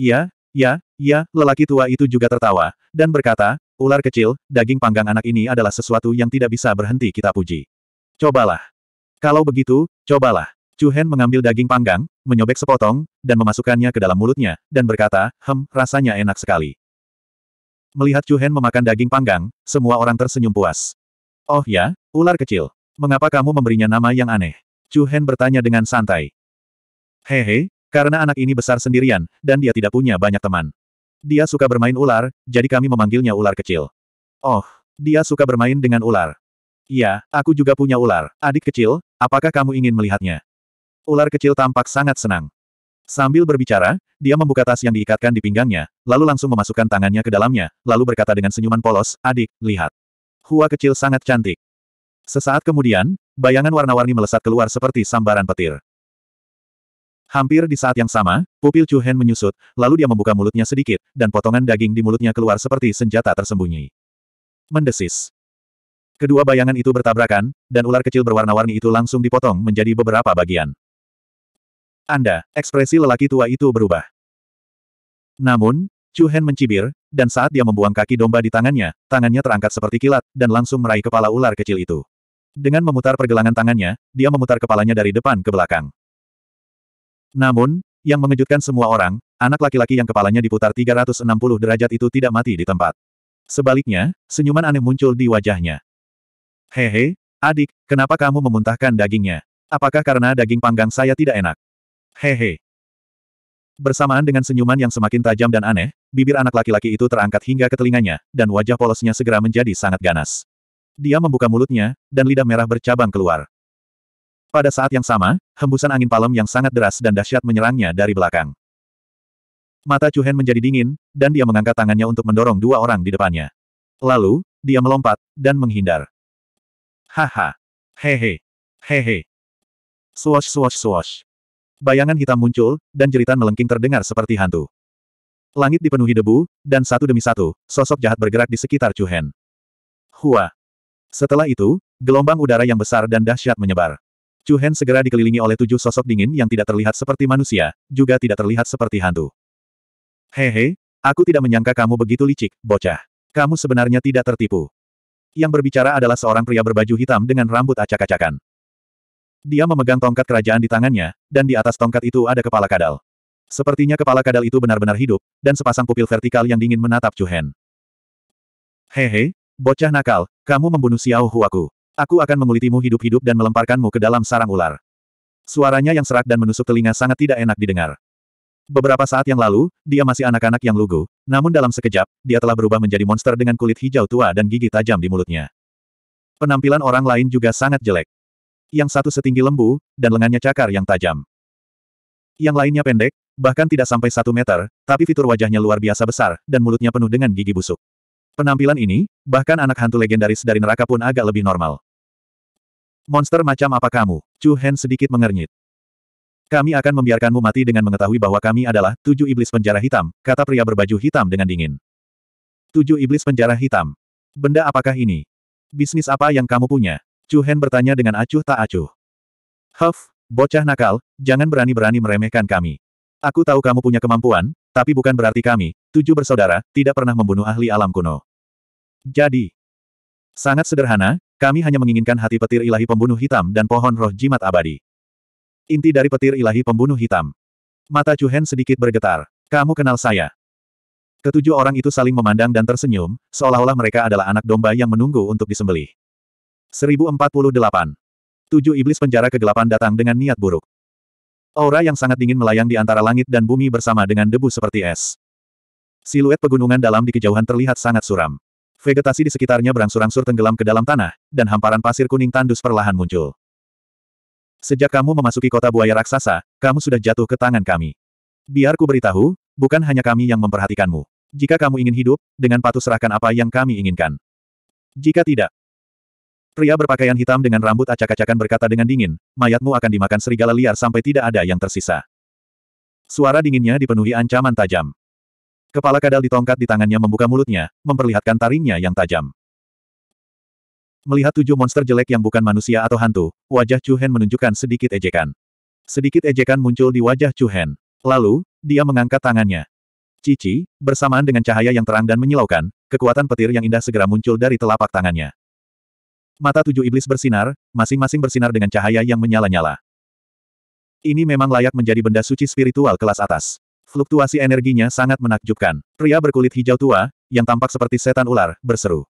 Ya, ya, Ya, lelaki tua itu juga tertawa, dan berkata, ular kecil, daging panggang anak ini adalah sesuatu yang tidak bisa berhenti kita puji. Cobalah. Kalau begitu, cobalah. Chu Hen mengambil daging panggang, menyobek sepotong, dan memasukkannya ke dalam mulutnya, dan berkata, hem, rasanya enak sekali. Melihat Chu Hen memakan daging panggang, semua orang tersenyum puas. Oh ya, ular kecil. Mengapa kamu memberinya nama yang aneh? Chu Hen bertanya dengan santai. Hehe, karena anak ini besar sendirian, dan dia tidak punya banyak teman. Dia suka bermain ular, jadi kami memanggilnya ular kecil. Oh, dia suka bermain dengan ular. Iya, aku juga punya ular. Adik kecil, apakah kamu ingin melihatnya? Ular kecil tampak sangat senang. Sambil berbicara, dia membuka tas yang diikatkan di pinggangnya, lalu langsung memasukkan tangannya ke dalamnya, lalu berkata dengan senyuman polos, adik, lihat. Hua kecil sangat cantik. Sesaat kemudian, bayangan warna-warni melesat keluar seperti sambaran petir. Hampir di saat yang sama, pupil Chu Hen menyusut, lalu dia membuka mulutnya sedikit, dan potongan daging di mulutnya keluar seperti senjata tersembunyi. Mendesis. Kedua bayangan itu bertabrakan, dan ular kecil berwarna-warni itu langsung dipotong menjadi beberapa bagian. Anda, ekspresi lelaki tua itu berubah. Namun, Chu Hen mencibir, dan saat dia membuang kaki domba di tangannya, tangannya terangkat seperti kilat, dan langsung meraih kepala ular kecil itu. Dengan memutar pergelangan tangannya, dia memutar kepalanya dari depan ke belakang. Namun, yang mengejutkan semua orang, anak laki-laki yang kepalanya diputar 360 derajat itu tidak mati di tempat. Sebaliknya, senyuman aneh muncul di wajahnya. Hehe, adik, kenapa kamu memuntahkan dagingnya? Apakah karena daging panggang saya tidak enak? Hehe. Bersamaan dengan senyuman yang semakin tajam dan aneh, bibir anak laki-laki itu terangkat hingga ke telinganya, dan wajah polosnya segera menjadi sangat ganas. Dia membuka mulutnya, dan lidah merah bercabang keluar. Pada saat yang sama, hembusan angin palem yang sangat deras dan dahsyat menyerangnya dari belakang. Mata Chuhen menjadi dingin, dan dia mengangkat tangannya untuk mendorong dua orang di depannya. Lalu, dia melompat, dan menghindar. Haha. Hehe. Hehe. Swash swash swash. Bayangan hitam muncul, dan jeritan melengking terdengar seperti hantu. Langit dipenuhi debu, dan satu demi satu, sosok jahat bergerak di sekitar Chuhen. Hua. Setelah itu, gelombang udara yang besar dan dahsyat menyebar. Chu Hen segera dikelilingi oleh tujuh sosok dingin yang tidak terlihat seperti manusia, juga tidak terlihat seperti hantu. Hehe, aku tidak menyangka kamu begitu licik, bocah. Kamu sebenarnya tidak tertipu. Yang berbicara adalah seorang pria berbaju hitam dengan rambut acak-acakan. Dia memegang tongkat kerajaan di tangannya, dan di atas tongkat itu ada kepala kadal. Sepertinya kepala kadal itu benar-benar hidup, dan sepasang pupil vertikal yang dingin menatap Chu Hen. Hehe, bocah nakal, kamu membunuh Xiao Huaku. Aku akan mengulitimu hidup-hidup dan melemparkanmu ke dalam sarang ular. Suaranya yang serak dan menusuk telinga sangat tidak enak didengar. Beberapa saat yang lalu, dia masih anak-anak yang lugu, namun dalam sekejap, dia telah berubah menjadi monster dengan kulit hijau tua dan gigi tajam di mulutnya. Penampilan orang lain juga sangat jelek. Yang satu setinggi lembu, dan lengannya cakar yang tajam. Yang lainnya pendek, bahkan tidak sampai satu meter, tapi fitur wajahnya luar biasa besar, dan mulutnya penuh dengan gigi busuk. Penampilan ini, bahkan anak hantu legendaris dari neraka pun agak lebih normal. Monster macam apa kamu? Chu Hen sedikit mengernyit. Kami akan membiarkanmu mati dengan mengetahui bahwa kami adalah tujuh iblis penjara hitam, kata pria berbaju hitam dengan dingin. Tujuh iblis penjara hitam. Benda apakah ini? Bisnis apa yang kamu punya? Chu Hen bertanya dengan acuh tak acuh. Huff, bocah nakal, jangan berani-berani meremehkan kami. Aku tahu kamu punya kemampuan, tapi bukan berarti kami, tujuh bersaudara, tidak pernah membunuh ahli alam kuno. Jadi, sangat sederhana, kami hanya menginginkan hati petir ilahi pembunuh hitam dan pohon roh jimat abadi. Inti dari petir ilahi pembunuh hitam. Mata Chuhen sedikit bergetar. Kamu kenal saya. Ketujuh orang itu saling memandang dan tersenyum, seolah-olah mereka adalah anak domba yang menunggu untuk disembelih. 1048. Tujuh iblis penjara kegelapan datang dengan niat buruk. Aura yang sangat dingin melayang di antara langit dan bumi bersama dengan debu seperti es. Siluet pegunungan dalam di kejauhan terlihat sangat suram. Vegetasi di sekitarnya berangsur-angsur tenggelam ke dalam tanah, dan hamparan pasir kuning tandus perlahan muncul. Sejak kamu memasuki kota buaya raksasa, kamu sudah jatuh ke tangan kami. Biar ku beritahu, bukan hanya kami yang memperhatikanmu. Jika kamu ingin hidup, dengan patuh serahkan apa yang kami inginkan. Jika tidak, Pria berpakaian hitam dengan rambut acak-acakan berkata dengan dingin, mayatmu akan dimakan serigala liar sampai tidak ada yang tersisa. Suara dinginnya dipenuhi ancaman tajam. Kepala kadal ditongkat di tangannya membuka mulutnya, memperlihatkan taringnya yang tajam. Melihat tujuh monster jelek yang bukan manusia atau hantu, wajah Chu Hen menunjukkan sedikit ejekan. Sedikit ejekan muncul di wajah Chu Hen. Lalu, dia mengangkat tangannya. Cici, bersamaan dengan cahaya yang terang dan menyilaukan, kekuatan petir yang indah segera muncul dari telapak tangannya. Mata tujuh iblis bersinar, masing-masing bersinar dengan cahaya yang menyala-nyala. Ini memang layak menjadi benda suci spiritual kelas atas. Fluktuasi energinya sangat menakjubkan. Pria berkulit hijau tua, yang tampak seperti setan ular, berseru.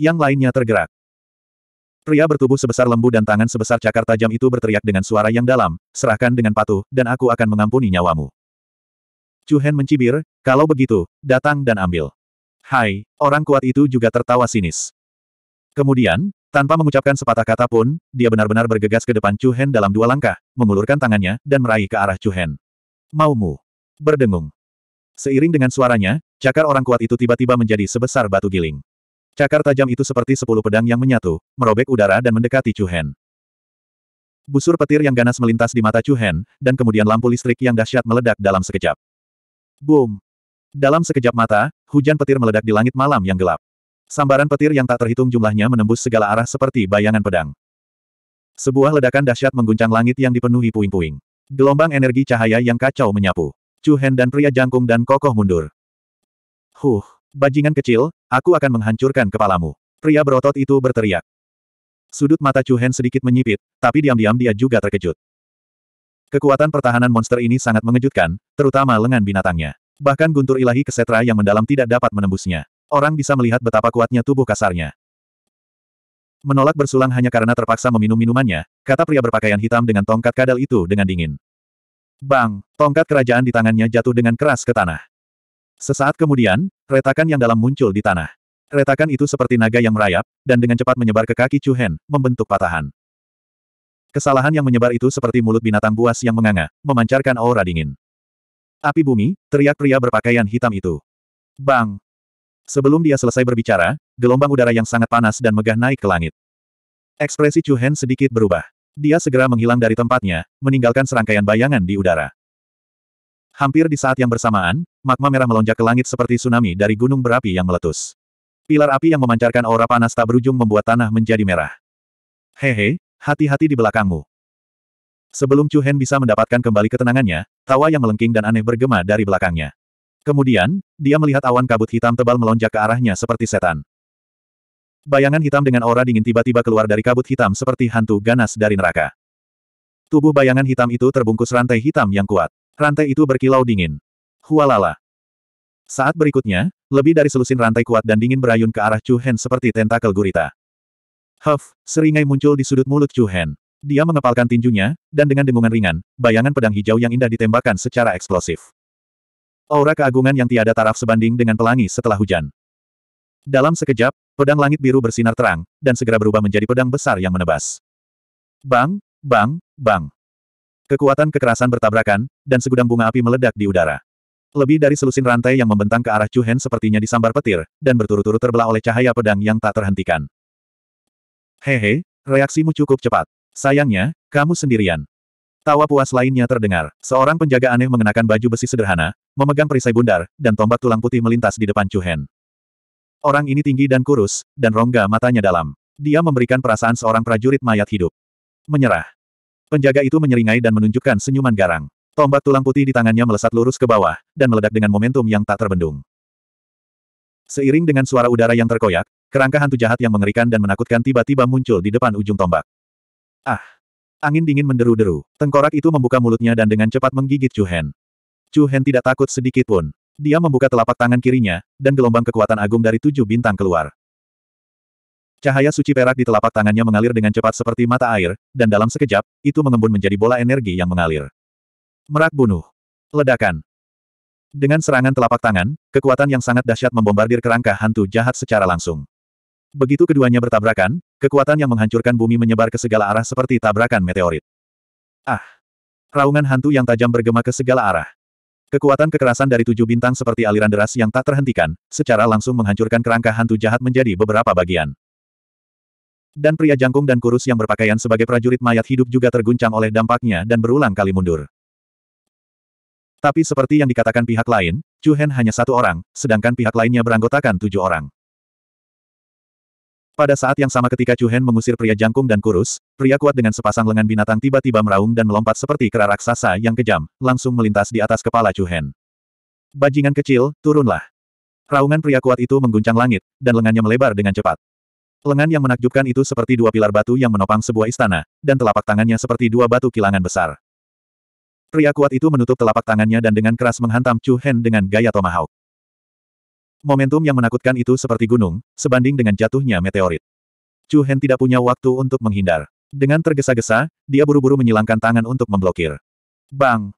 Yang lainnya tergerak. Pria bertubuh sebesar lembu dan tangan sebesar cakar tajam itu berteriak dengan suara yang dalam, serahkan dengan patuh, dan aku akan mengampuni nyawamu. Cuhen mencibir, kalau begitu, datang dan ambil. Hai, orang kuat itu juga tertawa sinis. Kemudian, tanpa mengucapkan sepatah kata pun, dia benar-benar bergegas ke depan Chu Hen dalam dua langkah, mengulurkan tangannya, dan meraih ke arah Chu Hen. Maumu. Berdengung. Seiring dengan suaranya, cakar orang kuat itu tiba-tiba menjadi sebesar batu giling. Cakar tajam itu seperti sepuluh pedang yang menyatu, merobek udara dan mendekati Chu Hen. Busur petir yang ganas melintas di mata Chu Hen, dan kemudian lampu listrik yang dahsyat meledak dalam sekejap. Boom! Dalam sekejap mata, hujan petir meledak di langit malam yang gelap. Sambaran petir yang tak terhitung jumlahnya menembus segala arah seperti bayangan pedang. Sebuah ledakan dahsyat mengguncang langit yang dipenuhi puing-puing. Gelombang energi cahaya yang kacau menyapu. Chu Hen dan pria jangkung dan kokoh mundur. Huh, bajingan kecil, aku akan menghancurkan kepalamu. Pria berotot itu berteriak. Sudut mata Chu Hen sedikit menyipit, tapi diam-diam dia juga terkejut. Kekuatan pertahanan monster ini sangat mengejutkan, terutama lengan binatangnya. Bahkan guntur ilahi kesetra yang mendalam tidak dapat menembusnya. Orang bisa melihat betapa kuatnya tubuh kasarnya. Menolak bersulang hanya karena terpaksa meminum minumannya, kata pria berpakaian hitam dengan tongkat kadal itu dengan dingin. Bang, tongkat kerajaan di tangannya jatuh dengan keras ke tanah. Sesaat kemudian, retakan yang dalam muncul di tanah. Retakan itu seperti naga yang merayap, dan dengan cepat menyebar ke kaki Chu membentuk patahan. Kesalahan yang menyebar itu seperti mulut binatang buas yang menganga, memancarkan aura dingin. Api bumi, teriak pria berpakaian hitam itu. Bang, Sebelum dia selesai berbicara, gelombang udara yang sangat panas dan megah naik ke langit. Ekspresi Chu Hen sedikit berubah. Dia segera menghilang dari tempatnya, meninggalkan serangkaian bayangan di udara. Hampir di saat yang bersamaan, magma merah melonjak ke langit seperti tsunami dari gunung berapi yang meletus. Pilar api yang memancarkan aura panas tak berujung membuat tanah menjadi merah. Hehe, hati-hati di belakangmu. Sebelum Chu Hen bisa mendapatkan kembali ketenangannya, tawa yang melengking dan aneh bergema dari belakangnya. Kemudian, dia melihat awan kabut hitam tebal melonjak ke arahnya seperti setan. Bayangan hitam dengan aura dingin tiba-tiba keluar dari kabut hitam seperti hantu ganas dari neraka. Tubuh bayangan hitam itu terbungkus rantai hitam yang kuat. Rantai itu berkilau dingin. Hualala. Saat berikutnya, lebih dari selusin rantai kuat dan dingin berayun ke arah Chu Hen seperti tentakel gurita. Huff, seringai muncul di sudut mulut Chu Hen. Dia mengepalkan tinjunya, dan dengan dengungan ringan, bayangan pedang hijau yang indah ditembakkan secara eksplosif. Aura keagungan yang tiada taraf sebanding dengan pelangi setelah hujan. Dalam sekejap, pedang langit biru bersinar terang, dan segera berubah menjadi pedang besar yang menebas. Bang, bang, bang. Kekuatan kekerasan bertabrakan, dan segudang bunga api meledak di udara. Lebih dari selusin rantai yang membentang ke arah Chuhen sepertinya disambar petir, dan berturut-turut terbelah oleh cahaya pedang yang tak terhentikan. Hehe, reaksimu cukup cepat. Sayangnya, kamu sendirian. Tawa puas lainnya terdengar. Seorang penjaga aneh mengenakan baju besi sederhana, memegang perisai bundar, dan tombak tulang putih melintas di depan Chu Orang ini tinggi dan kurus, dan rongga matanya dalam. Dia memberikan perasaan seorang prajurit mayat hidup. Menyerah. Penjaga itu menyeringai dan menunjukkan senyuman garang. Tombak tulang putih di tangannya melesat lurus ke bawah, dan meledak dengan momentum yang tak terbendung. Seiring dengan suara udara yang terkoyak, kerangka hantu jahat yang mengerikan dan menakutkan tiba-tiba muncul di depan ujung tombak. Ah! Angin dingin menderu-deru. Tengkorak itu membuka mulutnya dan dengan cepat menggigit Chu Chu Hen tidak takut sedikit pun. Dia membuka telapak tangan kirinya, dan gelombang kekuatan agung dari tujuh bintang keluar. Cahaya suci perak di telapak tangannya mengalir dengan cepat seperti mata air, dan dalam sekejap, itu mengembun menjadi bola energi yang mengalir. Merak bunuh. Ledakan. Dengan serangan telapak tangan, kekuatan yang sangat dahsyat membombardir kerangka hantu jahat secara langsung. Begitu keduanya bertabrakan, kekuatan yang menghancurkan bumi menyebar ke segala arah seperti tabrakan meteorit. Ah! Raungan hantu yang tajam bergema ke segala arah. Kekuatan kekerasan dari tujuh bintang seperti aliran deras yang tak terhentikan, secara langsung menghancurkan kerangka hantu jahat menjadi beberapa bagian. Dan pria jangkung dan kurus yang berpakaian sebagai prajurit mayat hidup juga terguncang oleh dampaknya dan berulang kali mundur. Tapi seperti yang dikatakan pihak lain, Chu Hen hanya satu orang, sedangkan pihak lainnya beranggotakan tujuh orang. Pada saat yang sama ketika Chu Hen mengusir pria jangkung dan kurus, pria kuat dengan sepasang lengan binatang tiba-tiba meraung dan melompat seperti kera raksasa yang kejam, langsung melintas di atas kepala Chu Hen. Bajingan kecil, turunlah. Raungan pria kuat itu mengguncang langit, dan lengannya melebar dengan cepat. Lengan yang menakjubkan itu seperti dua pilar batu yang menopang sebuah istana, dan telapak tangannya seperti dua batu kilangan besar. Pria kuat itu menutup telapak tangannya dan dengan keras menghantam Chu Hen dengan gaya tomahawk. Momentum yang menakutkan itu seperti gunung, sebanding dengan jatuhnya meteorit. Chu Hen tidak punya waktu untuk menghindar. Dengan tergesa-gesa, dia buru-buru menyilangkan tangan untuk memblokir. Bang!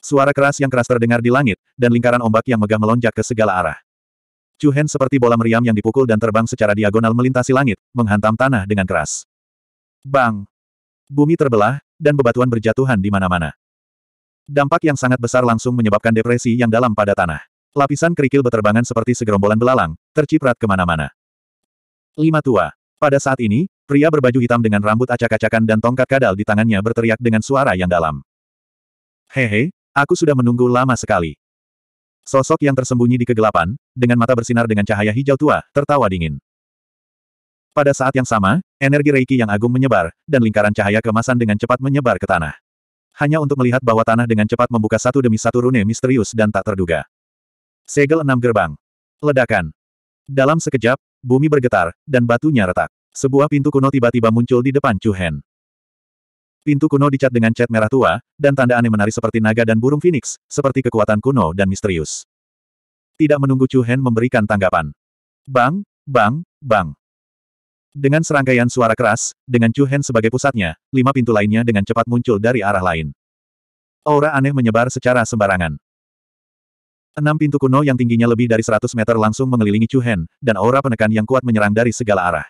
Suara keras yang keras terdengar di langit, dan lingkaran ombak yang megah melonjak ke segala arah. Chu Hen seperti bola meriam yang dipukul dan terbang secara diagonal melintasi langit, menghantam tanah dengan keras. Bang! Bumi terbelah, dan bebatuan berjatuhan di mana-mana. Dampak yang sangat besar langsung menyebabkan depresi yang dalam pada tanah. Lapisan kerikil berterbangan seperti segerombolan belalang, terciprat kemana-mana. Lima tua. Pada saat ini, pria berbaju hitam dengan rambut acak-acakan dan tongkat kadal di tangannya berteriak dengan suara yang dalam. Hehe, aku sudah menunggu lama sekali. Sosok yang tersembunyi di kegelapan, dengan mata bersinar dengan cahaya hijau tua, tertawa dingin. Pada saat yang sama, energi Reiki yang agung menyebar, dan lingkaran cahaya kemasan dengan cepat menyebar ke tanah. Hanya untuk melihat bahwa tanah dengan cepat membuka satu demi satu rune misterius dan tak terduga. Segel enam gerbang. Ledakan. Dalam sekejap, bumi bergetar, dan batunya retak. Sebuah pintu kuno tiba-tiba muncul di depan Chu Hen. Pintu kuno dicat dengan cat merah tua, dan tanda aneh menari seperti naga dan burung phoenix, seperti kekuatan kuno dan misterius. Tidak menunggu Chu Hen memberikan tanggapan. Bang, bang, bang. Dengan serangkaian suara keras, dengan Chu Hen sebagai pusatnya, lima pintu lainnya dengan cepat muncul dari arah lain. Aura aneh menyebar secara sembarangan. Enam pintu kuno yang tingginya lebih dari 100 meter langsung mengelilingi Chu Hen, dan aura penekan yang kuat menyerang dari segala arah.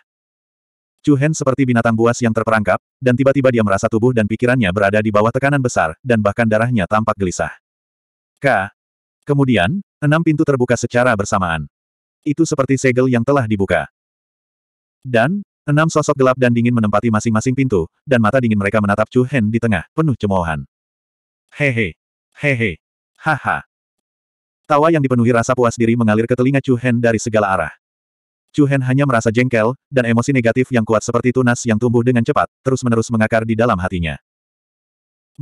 Chu Hen seperti binatang buas yang terperangkap, dan tiba-tiba dia merasa tubuh dan pikirannya berada di bawah tekanan besar, dan bahkan darahnya tampak gelisah. K. Kemudian, enam pintu terbuka secara bersamaan. Itu seperti segel yang telah dibuka. Dan, enam sosok gelap dan dingin menempati masing-masing pintu, dan mata dingin mereka menatap Chu Hen di tengah, penuh cemoohan. Hehe. Hehe. Haha. Tawa yang dipenuhi rasa puas diri mengalir ke telinga Chu Hen dari segala arah. Chu Hen hanya merasa jengkel, dan emosi negatif yang kuat seperti tunas yang tumbuh dengan cepat, terus-menerus mengakar di dalam hatinya.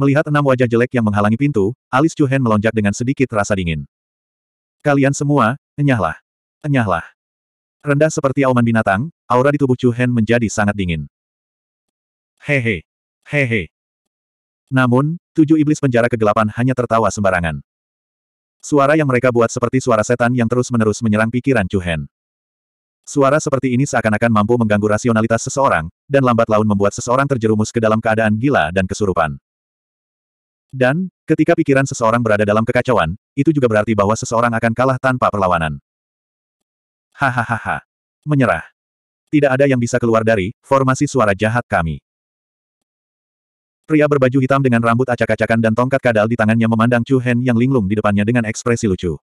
Melihat enam wajah jelek yang menghalangi pintu, alis Chu Hen melonjak dengan sedikit rasa dingin. Kalian semua, enyahlah. Enyahlah. Rendah seperti auman binatang, aura di tubuh Chu Hen menjadi sangat dingin. Hehe. Hehe. Namun, tujuh iblis penjara kegelapan hanya tertawa sembarangan. Suara yang mereka buat seperti suara setan yang terus-menerus menyerang pikiran Chuhen. Suara seperti ini seakan-akan mampu mengganggu rasionalitas seseorang, dan lambat laun membuat seseorang terjerumus ke dalam keadaan gila dan kesurupan. Dan, ketika pikiran seseorang berada dalam kekacauan, itu juga berarti bahwa seseorang akan kalah tanpa perlawanan. Hahaha. Menyerah. Tidak ada yang bisa keluar dari formasi suara jahat kami. Pria berbaju hitam dengan rambut acak-acakan dan tongkat kadal di tangannya memandang Chu Hen yang linglung di depannya dengan ekspresi lucu.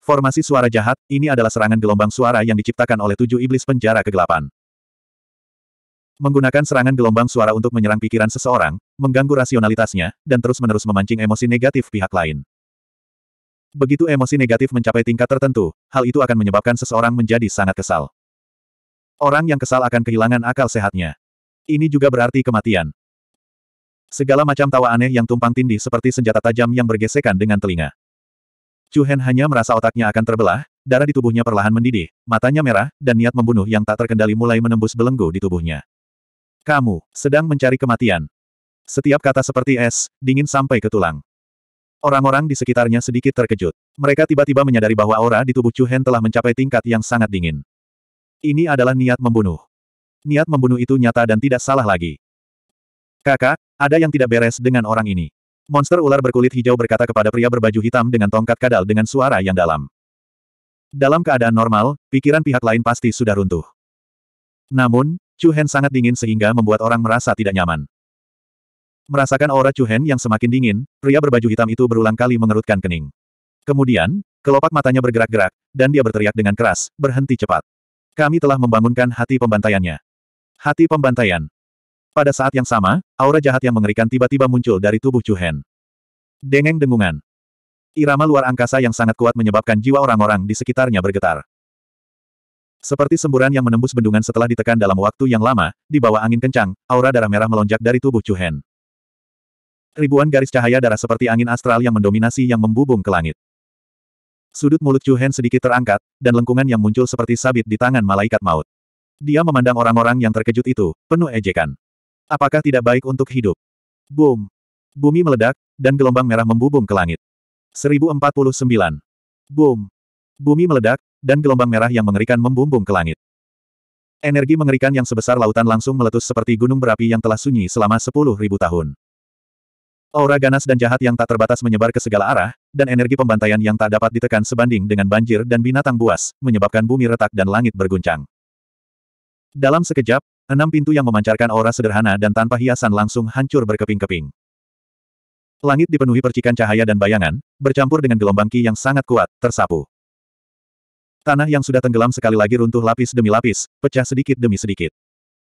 Formasi suara jahat, ini adalah serangan gelombang suara yang diciptakan oleh tujuh iblis penjara kegelapan. Menggunakan serangan gelombang suara untuk menyerang pikiran seseorang, mengganggu rasionalitasnya, dan terus-menerus memancing emosi negatif pihak lain. Begitu emosi negatif mencapai tingkat tertentu, hal itu akan menyebabkan seseorang menjadi sangat kesal. Orang yang kesal akan kehilangan akal sehatnya. Ini juga berarti kematian. Segala macam tawa aneh yang tumpang tindih seperti senjata tajam yang bergesekan dengan telinga. Chu Hen hanya merasa otaknya akan terbelah, darah di tubuhnya perlahan mendidih, matanya merah, dan niat membunuh yang tak terkendali mulai menembus belenggu di tubuhnya. Kamu, sedang mencari kematian. Setiap kata seperti es, dingin sampai ke tulang. Orang-orang di sekitarnya sedikit terkejut. Mereka tiba-tiba menyadari bahwa aura di tubuh Chu Hen telah mencapai tingkat yang sangat dingin. Ini adalah niat membunuh. Niat membunuh itu nyata dan tidak salah lagi. Kakak, ada yang tidak beres dengan orang ini. Monster ular berkulit hijau berkata kepada pria berbaju hitam dengan tongkat kadal dengan suara yang dalam. Dalam keadaan normal, pikiran pihak lain pasti sudah runtuh. Namun, Chu Hen sangat dingin sehingga membuat orang merasa tidak nyaman. Merasakan aura Chu Hen yang semakin dingin, pria berbaju hitam itu berulang kali mengerutkan kening. Kemudian, kelopak matanya bergerak-gerak, dan dia berteriak dengan keras, berhenti cepat. Kami telah membangunkan hati pembantaiannya. Hati pembantaian. Pada saat yang sama, aura jahat yang mengerikan tiba-tiba muncul dari tubuh Chu Hen. Dengeng dengungan. Irama luar angkasa yang sangat kuat menyebabkan jiwa orang-orang di sekitarnya bergetar. Seperti semburan yang menembus bendungan setelah ditekan dalam waktu yang lama, di bawah angin kencang, aura darah merah melonjak dari tubuh Chu Hen. Ribuan garis cahaya darah seperti angin astral yang mendominasi yang membubung ke langit. Sudut mulut Chu Hen sedikit terangkat, dan lengkungan yang muncul seperti sabit di tangan malaikat maut. Dia memandang orang-orang yang terkejut itu, penuh ejekan. Apakah tidak baik untuk hidup? Boom! Bumi meledak, dan gelombang merah membubung ke langit. 1049. Boom! Bumi meledak, dan gelombang merah yang mengerikan membumbung ke langit. Energi mengerikan yang sebesar lautan langsung meletus seperti gunung berapi yang telah sunyi selama 10.000 tahun. Aura ganas dan jahat yang tak terbatas menyebar ke segala arah, dan energi pembantaian yang tak dapat ditekan sebanding dengan banjir dan binatang buas, menyebabkan bumi retak dan langit berguncang. Dalam sekejap, Enam pintu yang memancarkan aura sederhana dan tanpa hiasan langsung hancur berkeping-keping. Langit dipenuhi percikan cahaya dan bayangan, bercampur dengan gelombang ki yang sangat kuat, tersapu. Tanah yang sudah tenggelam sekali lagi runtuh lapis demi lapis, pecah sedikit demi sedikit.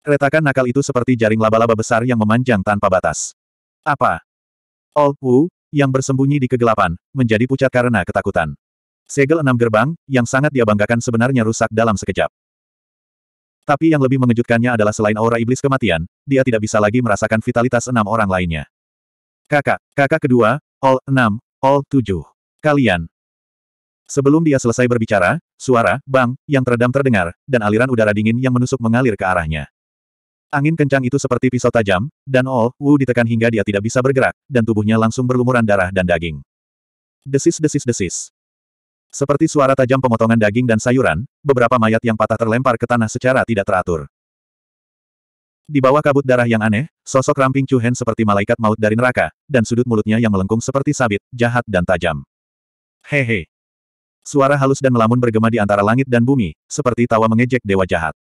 Retakan nakal itu seperti jaring laba-laba besar yang memanjang tanpa batas. Apa? Old Wu, yang bersembunyi di kegelapan, menjadi pucat karena ketakutan. Segel enam gerbang, yang sangat dia banggakan sebenarnya rusak dalam sekejap. Tapi yang lebih mengejutkannya adalah selain aura iblis kematian, dia tidak bisa lagi merasakan vitalitas enam orang lainnya. Kakak, kakak kedua, all enam, all tujuh. Kalian. Sebelum dia selesai berbicara, suara, bang, yang teredam terdengar, dan aliran udara dingin yang menusuk mengalir ke arahnya. Angin kencang itu seperti pisau tajam, dan all, Wu ditekan hingga dia tidak bisa bergerak, dan tubuhnya langsung berlumuran darah dan daging. Desis-desis-desis. Seperti suara tajam pemotongan daging dan sayuran, beberapa mayat yang patah terlempar ke tanah secara tidak teratur. Di bawah kabut darah yang aneh, sosok ramping Chu Hen seperti malaikat maut dari neraka, dan sudut mulutnya yang melengkung seperti sabit, jahat dan tajam. Hehe. Suara halus dan melamun bergema di antara langit dan bumi, seperti tawa mengejek dewa jahat.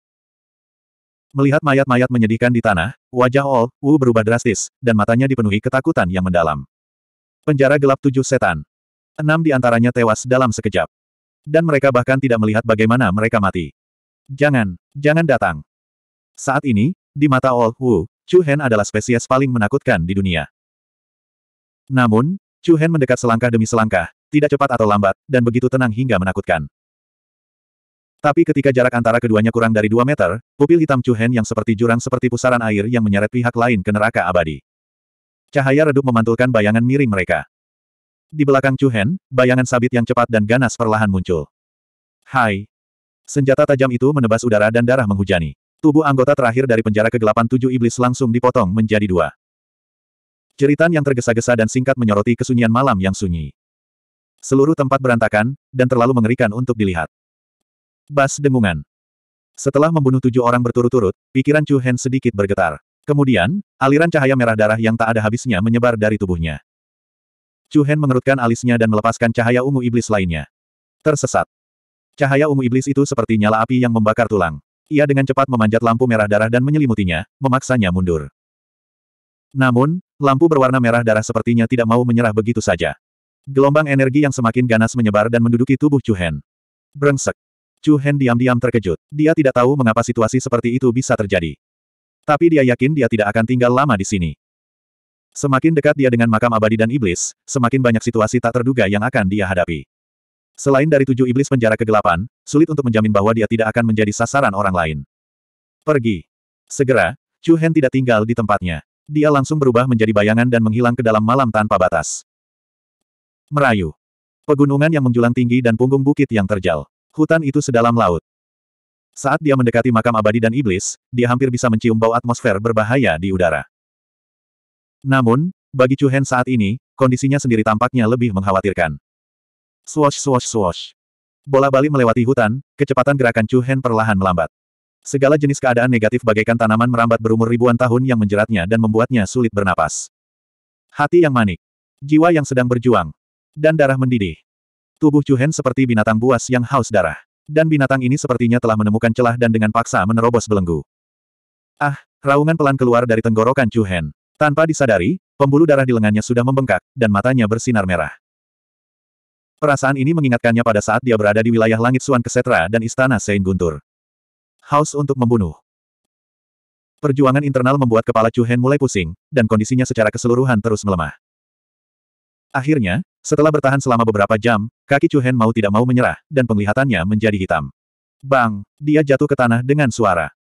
Melihat mayat-mayat menyedihkan di tanah, wajah All Wu berubah drastis, dan matanya dipenuhi ketakutan yang mendalam. Penjara gelap tujuh setan. Enam di antaranya tewas dalam sekejap. Dan mereka bahkan tidak melihat bagaimana mereka mati. Jangan, jangan datang. Saat ini, di mata Old Wu, Chu Hen adalah spesies paling menakutkan di dunia. Namun, Chu Hen mendekat selangkah demi selangkah, tidak cepat atau lambat, dan begitu tenang hingga menakutkan. Tapi ketika jarak antara keduanya kurang dari 2 meter, pupil hitam Chu Hen yang seperti jurang seperti pusaran air yang menyeret pihak lain ke neraka abadi. Cahaya redup memantulkan bayangan miring mereka. Di belakang Chu Hen, bayangan sabit yang cepat dan ganas perlahan muncul. Hai! Senjata tajam itu menebas udara dan darah menghujani. Tubuh anggota terakhir dari penjara kegelapan tujuh iblis langsung dipotong menjadi dua. Ceritan yang tergesa-gesa dan singkat menyoroti kesunyian malam yang sunyi. Seluruh tempat berantakan, dan terlalu mengerikan untuk dilihat. Bas dengungan. Setelah membunuh tujuh orang berturut-turut, pikiran Chu Hen sedikit bergetar. Kemudian, aliran cahaya merah darah yang tak ada habisnya menyebar dari tubuhnya. Chu Hen mengerutkan alisnya dan melepaskan cahaya ungu iblis lainnya. Tersesat. Cahaya ungu iblis itu seperti nyala api yang membakar tulang. Ia dengan cepat memanjat lampu merah darah dan menyelimutinya, memaksanya mundur. Namun, lampu berwarna merah darah sepertinya tidak mau menyerah begitu saja. Gelombang energi yang semakin ganas menyebar dan menduduki tubuh Chu Hen. Brengsek. Chu Hen diam-diam terkejut. Dia tidak tahu mengapa situasi seperti itu bisa terjadi. Tapi dia yakin dia tidak akan tinggal lama di sini. Semakin dekat dia dengan makam abadi dan iblis, semakin banyak situasi tak terduga yang akan dia hadapi. Selain dari tujuh iblis penjara kegelapan, sulit untuk menjamin bahwa dia tidak akan menjadi sasaran orang lain. Pergi. Segera, Chu Hen tidak tinggal di tempatnya. Dia langsung berubah menjadi bayangan dan menghilang ke dalam malam tanpa batas. Merayu. Pegunungan yang menjulang tinggi dan punggung bukit yang terjal. Hutan itu sedalam laut. Saat dia mendekati makam abadi dan iblis, dia hampir bisa mencium bau atmosfer berbahaya di udara. Namun, bagi Chu Hen saat ini, kondisinya sendiri tampaknya lebih mengkhawatirkan. Swash swash swash. Bola balik melewati hutan, kecepatan gerakan Chu Hen perlahan melambat. Segala jenis keadaan negatif bagaikan tanaman merambat berumur ribuan tahun yang menjeratnya dan membuatnya sulit bernapas. Hati yang manik. Jiwa yang sedang berjuang. Dan darah mendidih. Tubuh Chu Hen seperti binatang buas yang haus darah. Dan binatang ini sepertinya telah menemukan celah dan dengan paksa menerobos belenggu. Ah, raungan pelan keluar dari tenggorokan Chu Hen. Tanpa disadari, pembuluh darah di lengannya sudah membengkak, dan matanya bersinar merah. Perasaan ini mengingatkannya pada saat dia berada di wilayah langit Suan Kesetra dan Istana Sein Guntur. Haus untuk membunuh. Perjuangan internal membuat kepala Chu Hen mulai pusing, dan kondisinya secara keseluruhan terus melemah. Akhirnya, setelah bertahan selama beberapa jam, kaki Chu Hen mau tidak mau menyerah, dan penglihatannya menjadi hitam. Bang! Dia jatuh ke tanah dengan suara.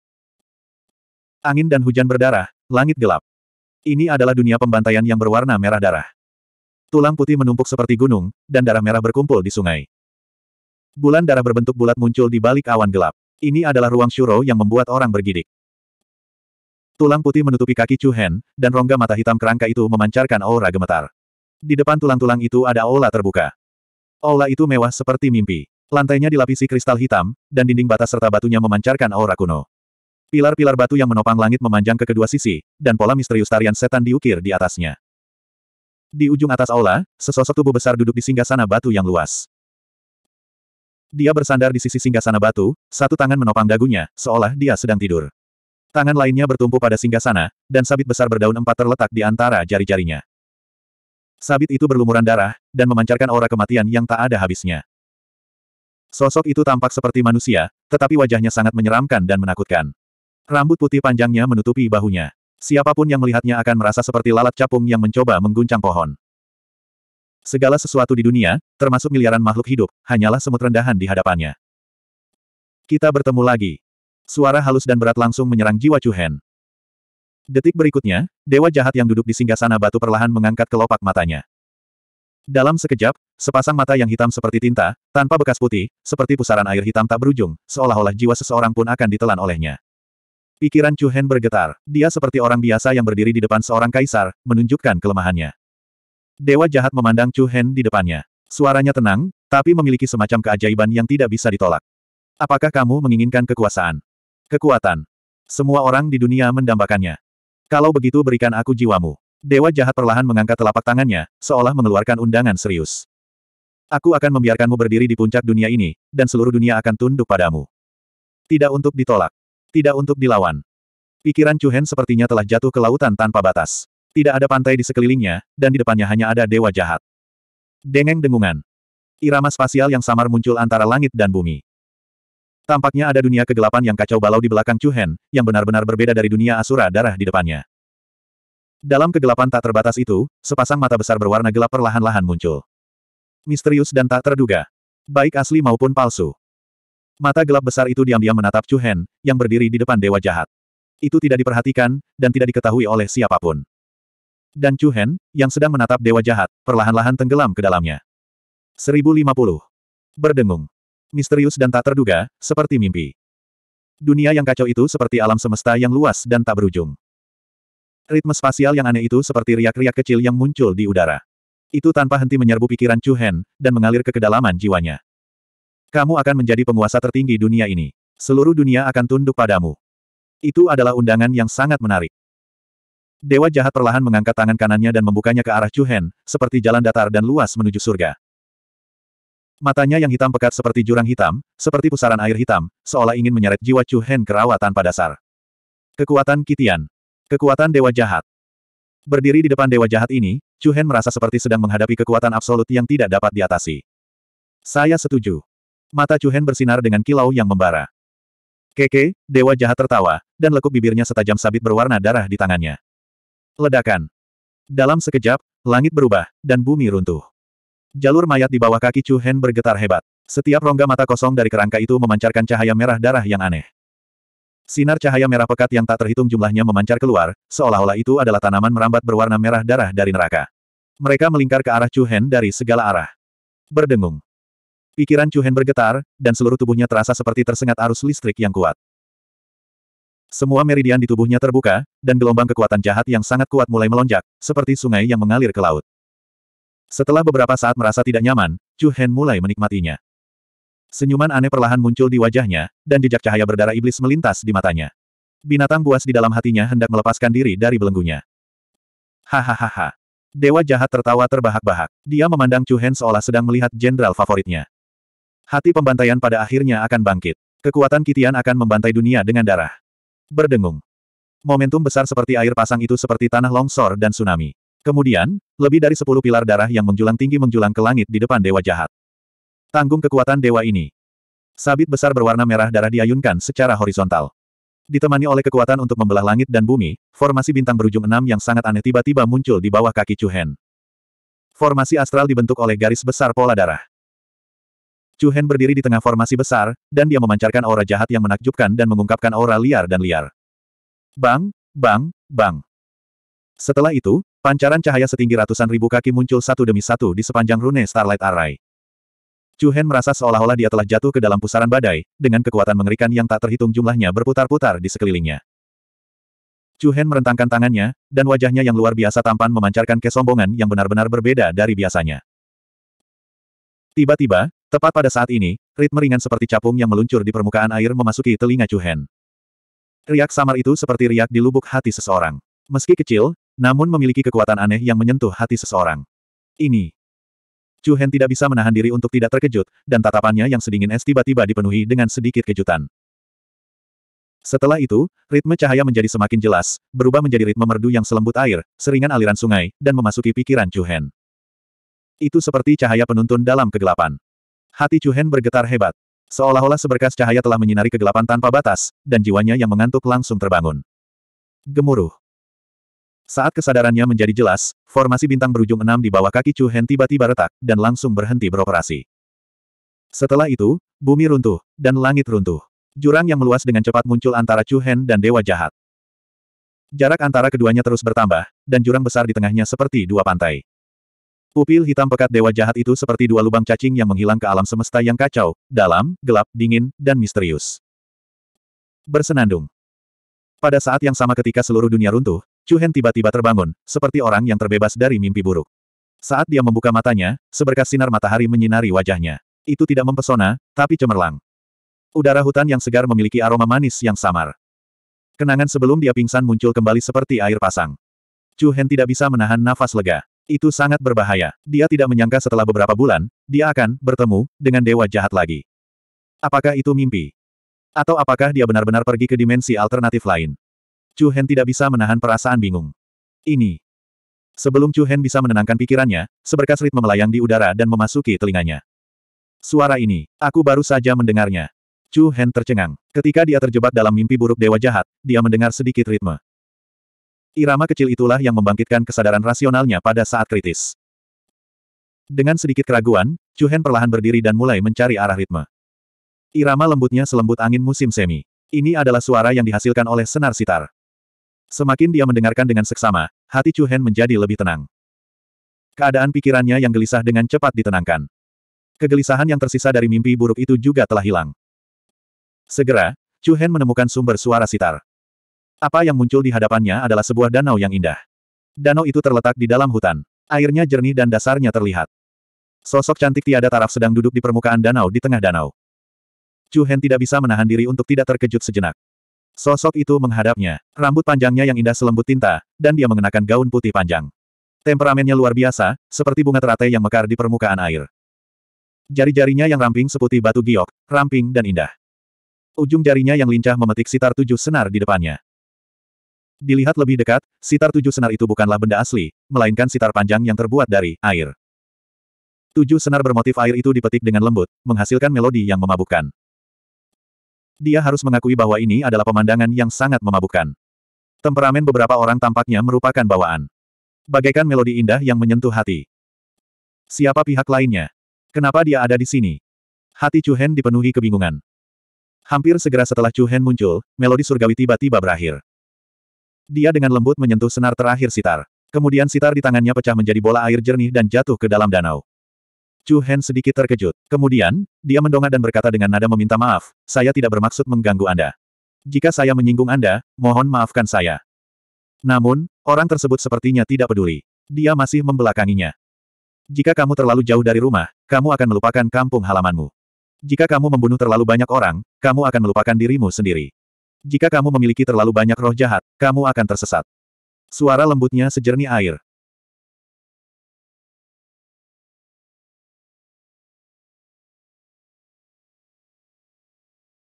Angin dan hujan berdarah, langit gelap. Ini adalah dunia pembantaian yang berwarna merah darah. Tulang putih menumpuk seperti gunung, dan darah merah berkumpul di sungai. Bulan darah berbentuk bulat muncul di balik awan gelap. Ini adalah ruang syuro yang membuat orang bergidik. Tulang putih menutupi kaki Chu Hen, dan rongga mata hitam kerangka itu memancarkan aura gemetar. Di depan tulang-tulang itu ada aula terbuka. Aula itu mewah seperti mimpi. Lantainya dilapisi kristal hitam, dan dinding batas serta batunya memancarkan aura kuno. Pilar-pilar batu yang menopang langit memanjang ke kedua sisi, dan pola misterius tarian setan diukir di atasnya. Di ujung atas aula, sesosok tubuh besar duduk di singgasana batu yang luas. Dia bersandar di sisi singgasana batu, satu tangan menopang dagunya, seolah dia sedang tidur. Tangan lainnya bertumpu pada singgasana, dan sabit besar berdaun empat terletak di antara jari-jarinya. Sabit itu berlumuran darah, dan memancarkan aura kematian yang tak ada habisnya. Sosok itu tampak seperti manusia, tetapi wajahnya sangat menyeramkan dan menakutkan. Rambut putih panjangnya menutupi bahunya. Siapapun yang melihatnya akan merasa seperti lalat capung yang mencoba mengguncang pohon. Segala sesuatu di dunia, termasuk miliaran makhluk hidup, hanyalah semut rendahan di hadapannya. Kita bertemu lagi. Suara halus dan berat langsung menyerang jiwa Cuhen. Detik berikutnya, dewa jahat yang duduk di singgasana batu perlahan mengangkat kelopak matanya. Dalam sekejap, sepasang mata yang hitam seperti tinta, tanpa bekas putih, seperti pusaran air hitam tak berujung, seolah-olah jiwa seseorang pun akan ditelan olehnya. Pikiran Chu Hen bergetar. Dia seperti orang biasa yang berdiri di depan seorang kaisar, menunjukkan kelemahannya. Dewa jahat memandang Chu Hen di depannya. Suaranya tenang, tapi memiliki semacam keajaiban yang tidak bisa ditolak. Apakah kamu menginginkan kekuasaan? Kekuatan. Semua orang di dunia mendambakannya. Kalau begitu berikan aku jiwamu. Dewa jahat perlahan mengangkat telapak tangannya, seolah mengeluarkan undangan serius. Aku akan membiarkanmu berdiri di puncak dunia ini, dan seluruh dunia akan tunduk padamu. Tidak untuk ditolak. Tidak untuk dilawan. Pikiran Hen sepertinya telah jatuh ke lautan tanpa batas. Tidak ada pantai di sekelilingnya, dan di depannya hanya ada dewa jahat. Dengeng dengungan. Irama spasial yang samar muncul antara langit dan bumi. Tampaknya ada dunia kegelapan yang kacau balau di belakang Hen, yang benar-benar berbeda dari dunia asura darah di depannya. Dalam kegelapan tak terbatas itu, sepasang mata besar berwarna gelap perlahan-lahan muncul. Misterius dan tak terduga. Baik asli maupun palsu. Mata gelap besar itu diam-diam menatap Chu Hen, yang berdiri di depan dewa jahat. Itu tidak diperhatikan, dan tidak diketahui oleh siapapun. Dan Chu Hen, yang sedang menatap dewa jahat, perlahan-lahan tenggelam ke dalamnya. 1050. Berdengung. Misterius dan tak terduga, seperti mimpi. Dunia yang kacau itu seperti alam semesta yang luas dan tak berujung. Ritme spasial yang aneh itu seperti riak-riak kecil yang muncul di udara. Itu tanpa henti menyerbu pikiran Chu Hen, dan mengalir ke kedalaman jiwanya. Kamu akan menjadi penguasa tertinggi dunia ini. Seluruh dunia akan tunduk padamu. Itu adalah undangan yang sangat menarik. Dewa jahat perlahan mengangkat tangan kanannya dan membukanya ke arah Chuhen, seperti jalan datar dan luas menuju surga. Matanya yang hitam pekat seperti jurang hitam, seperti pusaran air hitam, seolah ingin menyeret jiwa Chuhen ke rawa tanpa dasar. Kekuatan Kitian. Kekuatan Dewa Jahat. Berdiri di depan Dewa Jahat ini, Chuhen merasa seperti sedang menghadapi kekuatan absolut yang tidak dapat diatasi. Saya setuju. Mata Chu Hen bersinar dengan kilau yang membara. Keke, dewa jahat tertawa, dan lekuk bibirnya setajam sabit berwarna darah di tangannya. Ledakan. Dalam sekejap, langit berubah, dan bumi runtuh. Jalur mayat di bawah kaki Chu Hen bergetar hebat. Setiap rongga mata kosong dari kerangka itu memancarkan cahaya merah darah yang aneh. Sinar cahaya merah pekat yang tak terhitung jumlahnya memancar keluar, seolah-olah itu adalah tanaman merambat berwarna merah darah dari neraka. Mereka melingkar ke arah Chu Hen dari segala arah. Berdengung. Pikiran Chu Hen bergetar, dan seluruh tubuhnya terasa seperti tersengat arus listrik yang kuat. Semua meridian di tubuhnya terbuka, dan gelombang kekuatan jahat yang sangat kuat mulai melonjak, seperti sungai yang mengalir ke laut. Setelah beberapa saat merasa tidak nyaman, Chu Hen mulai menikmatinya. Senyuman aneh perlahan muncul di wajahnya, dan jejak cahaya berdarah iblis melintas di matanya. Binatang buas di dalam hatinya hendak melepaskan diri dari belenggunya. Hahaha. Dewa jahat tertawa terbahak-bahak. Dia memandang Chu Hen seolah sedang melihat jenderal favoritnya. Hati pembantaian pada akhirnya akan bangkit. Kekuatan Kitian akan membantai dunia dengan darah. Berdengung. Momentum besar seperti air pasang itu seperti tanah longsor dan tsunami. Kemudian, lebih dari sepuluh pilar darah yang menjulang tinggi menjulang ke langit di depan dewa jahat. Tanggung kekuatan dewa ini. Sabit besar berwarna merah darah diayunkan secara horizontal. Ditemani oleh kekuatan untuk membelah langit dan bumi, formasi bintang berujung enam yang sangat aneh tiba-tiba muncul di bawah kaki Chu Formasi astral dibentuk oleh garis besar pola darah. Chu Hen berdiri di tengah formasi besar, dan dia memancarkan aura jahat yang menakjubkan dan mengungkapkan aura liar dan liar. Bang, bang, bang. Setelah itu, pancaran cahaya setinggi ratusan ribu kaki muncul satu demi satu di sepanjang rune Starlight Array. Chu Hen merasa seolah-olah dia telah jatuh ke dalam pusaran badai, dengan kekuatan mengerikan yang tak terhitung jumlahnya berputar-putar di sekelilingnya. Chu Hen merentangkan tangannya, dan wajahnya yang luar biasa tampan memancarkan kesombongan yang benar-benar berbeda dari biasanya. Tiba-tiba, Tepat pada saat ini, ritme ringan seperti capung yang meluncur di permukaan air memasuki telinga Cuhen. Riak samar itu seperti riak di lubuk hati seseorang. Meski kecil, namun memiliki kekuatan aneh yang menyentuh hati seseorang. Ini. Cuhen tidak bisa menahan diri untuk tidak terkejut, dan tatapannya yang sedingin es tiba-tiba dipenuhi dengan sedikit kejutan. Setelah itu, ritme cahaya menjadi semakin jelas, berubah menjadi ritme merdu yang selembut air, seringan aliran sungai, dan memasuki pikiran Cuhen. Itu seperti cahaya penuntun dalam kegelapan. Hati Hen bergetar hebat. Seolah-olah seberkas cahaya telah menyinari kegelapan tanpa batas, dan jiwanya yang mengantuk langsung terbangun. Gemuruh. Saat kesadarannya menjadi jelas, formasi bintang berujung enam di bawah kaki Chu Hen tiba-tiba retak, dan langsung berhenti beroperasi. Setelah itu, bumi runtuh, dan langit runtuh. Jurang yang meluas dengan cepat muncul antara Chu Hen dan Dewa Jahat. Jarak antara keduanya terus bertambah, dan jurang besar di tengahnya seperti dua pantai. Pupil hitam pekat dewa jahat itu seperti dua lubang cacing yang menghilang ke alam semesta yang kacau, dalam, gelap, dingin, dan misterius. Bersenandung. Pada saat yang sama ketika seluruh dunia runtuh, Chu Hen tiba-tiba terbangun, seperti orang yang terbebas dari mimpi buruk. Saat dia membuka matanya, seberkas sinar matahari menyinari wajahnya. Itu tidak mempesona, tapi cemerlang. Udara hutan yang segar memiliki aroma manis yang samar. Kenangan sebelum dia pingsan muncul kembali seperti air pasang. Chu Hen tidak bisa menahan nafas lega. Itu sangat berbahaya. Dia tidak menyangka setelah beberapa bulan, dia akan bertemu dengan dewa jahat lagi. Apakah itu mimpi? Atau apakah dia benar-benar pergi ke dimensi alternatif lain? Chu Hen tidak bisa menahan perasaan bingung. Ini. Sebelum Chu Hen bisa menenangkan pikirannya, seberkas ritme melayang di udara dan memasuki telinganya. Suara ini, aku baru saja mendengarnya. Chu Hen tercengang. Ketika dia terjebak dalam mimpi buruk dewa jahat, dia mendengar sedikit ritme. Irama kecil itulah yang membangkitkan kesadaran rasionalnya pada saat kritis. Dengan sedikit keraguan, Chuhen perlahan berdiri dan mulai mencari arah ritme. Irama lembutnya selembut angin musim semi. Ini adalah suara yang dihasilkan oleh senar sitar. Semakin dia mendengarkan dengan seksama, hati Chuhen menjadi lebih tenang. Keadaan pikirannya yang gelisah dengan cepat ditenangkan. Kegelisahan yang tersisa dari mimpi buruk itu juga telah hilang. Segera, Chu Hen menemukan sumber suara sitar. Apa yang muncul di hadapannya adalah sebuah danau yang indah. Danau itu terletak di dalam hutan. Airnya jernih dan dasarnya terlihat. Sosok cantik tiada taraf sedang duduk di permukaan danau di tengah danau. Chu Hen tidak bisa menahan diri untuk tidak terkejut sejenak. Sosok itu menghadapnya, rambut panjangnya yang indah selembut tinta, dan dia mengenakan gaun putih panjang. Temperamennya luar biasa, seperti bunga teratai yang mekar di permukaan air. Jari-jarinya yang ramping seputih batu giok, ramping dan indah. Ujung jarinya yang lincah memetik sitar tujuh senar di depannya. Dilihat lebih dekat, sitar tujuh senar itu bukanlah benda asli, melainkan sitar panjang yang terbuat dari air. Tujuh senar bermotif air itu dipetik dengan lembut, menghasilkan melodi yang memabukkan. Dia harus mengakui bahwa ini adalah pemandangan yang sangat memabukkan. Temperamen beberapa orang tampaknya merupakan bawaan. Bagaikan melodi indah yang menyentuh hati. Siapa pihak lainnya? Kenapa dia ada di sini? Hati Chu Hen dipenuhi kebingungan. Hampir segera setelah Chu Hen muncul, melodi surgawi tiba-tiba berakhir. Dia dengan lembut menyentuh senar terakhir sitar. Kemudian sitar di tangannya pecah menjadi bola air jernih dan jatuh ke dalam danau. Chu Hen sedikit terkejut. Kemudian, dia mendongak dan berkata dengan nada meminta maaf, saya tidak bermaksud mengganggu Anda. Jika saya menyinggung Anda, mohon maafkan saya. Namun, orang tersebut sepertinya tidak peduli. Dia masih membelakanginya. Jika kamu terlalu jauh dari rumah, kamu akan melupakan kampung halamanmu. Jika kamu membunuh terlalu banyak orang, kamu akan melupakan dirimu sendiri. Jika kamu memiliki terlalu banyak roh jahat, kamu akan tersesat. Suara lembutnya sejernih air.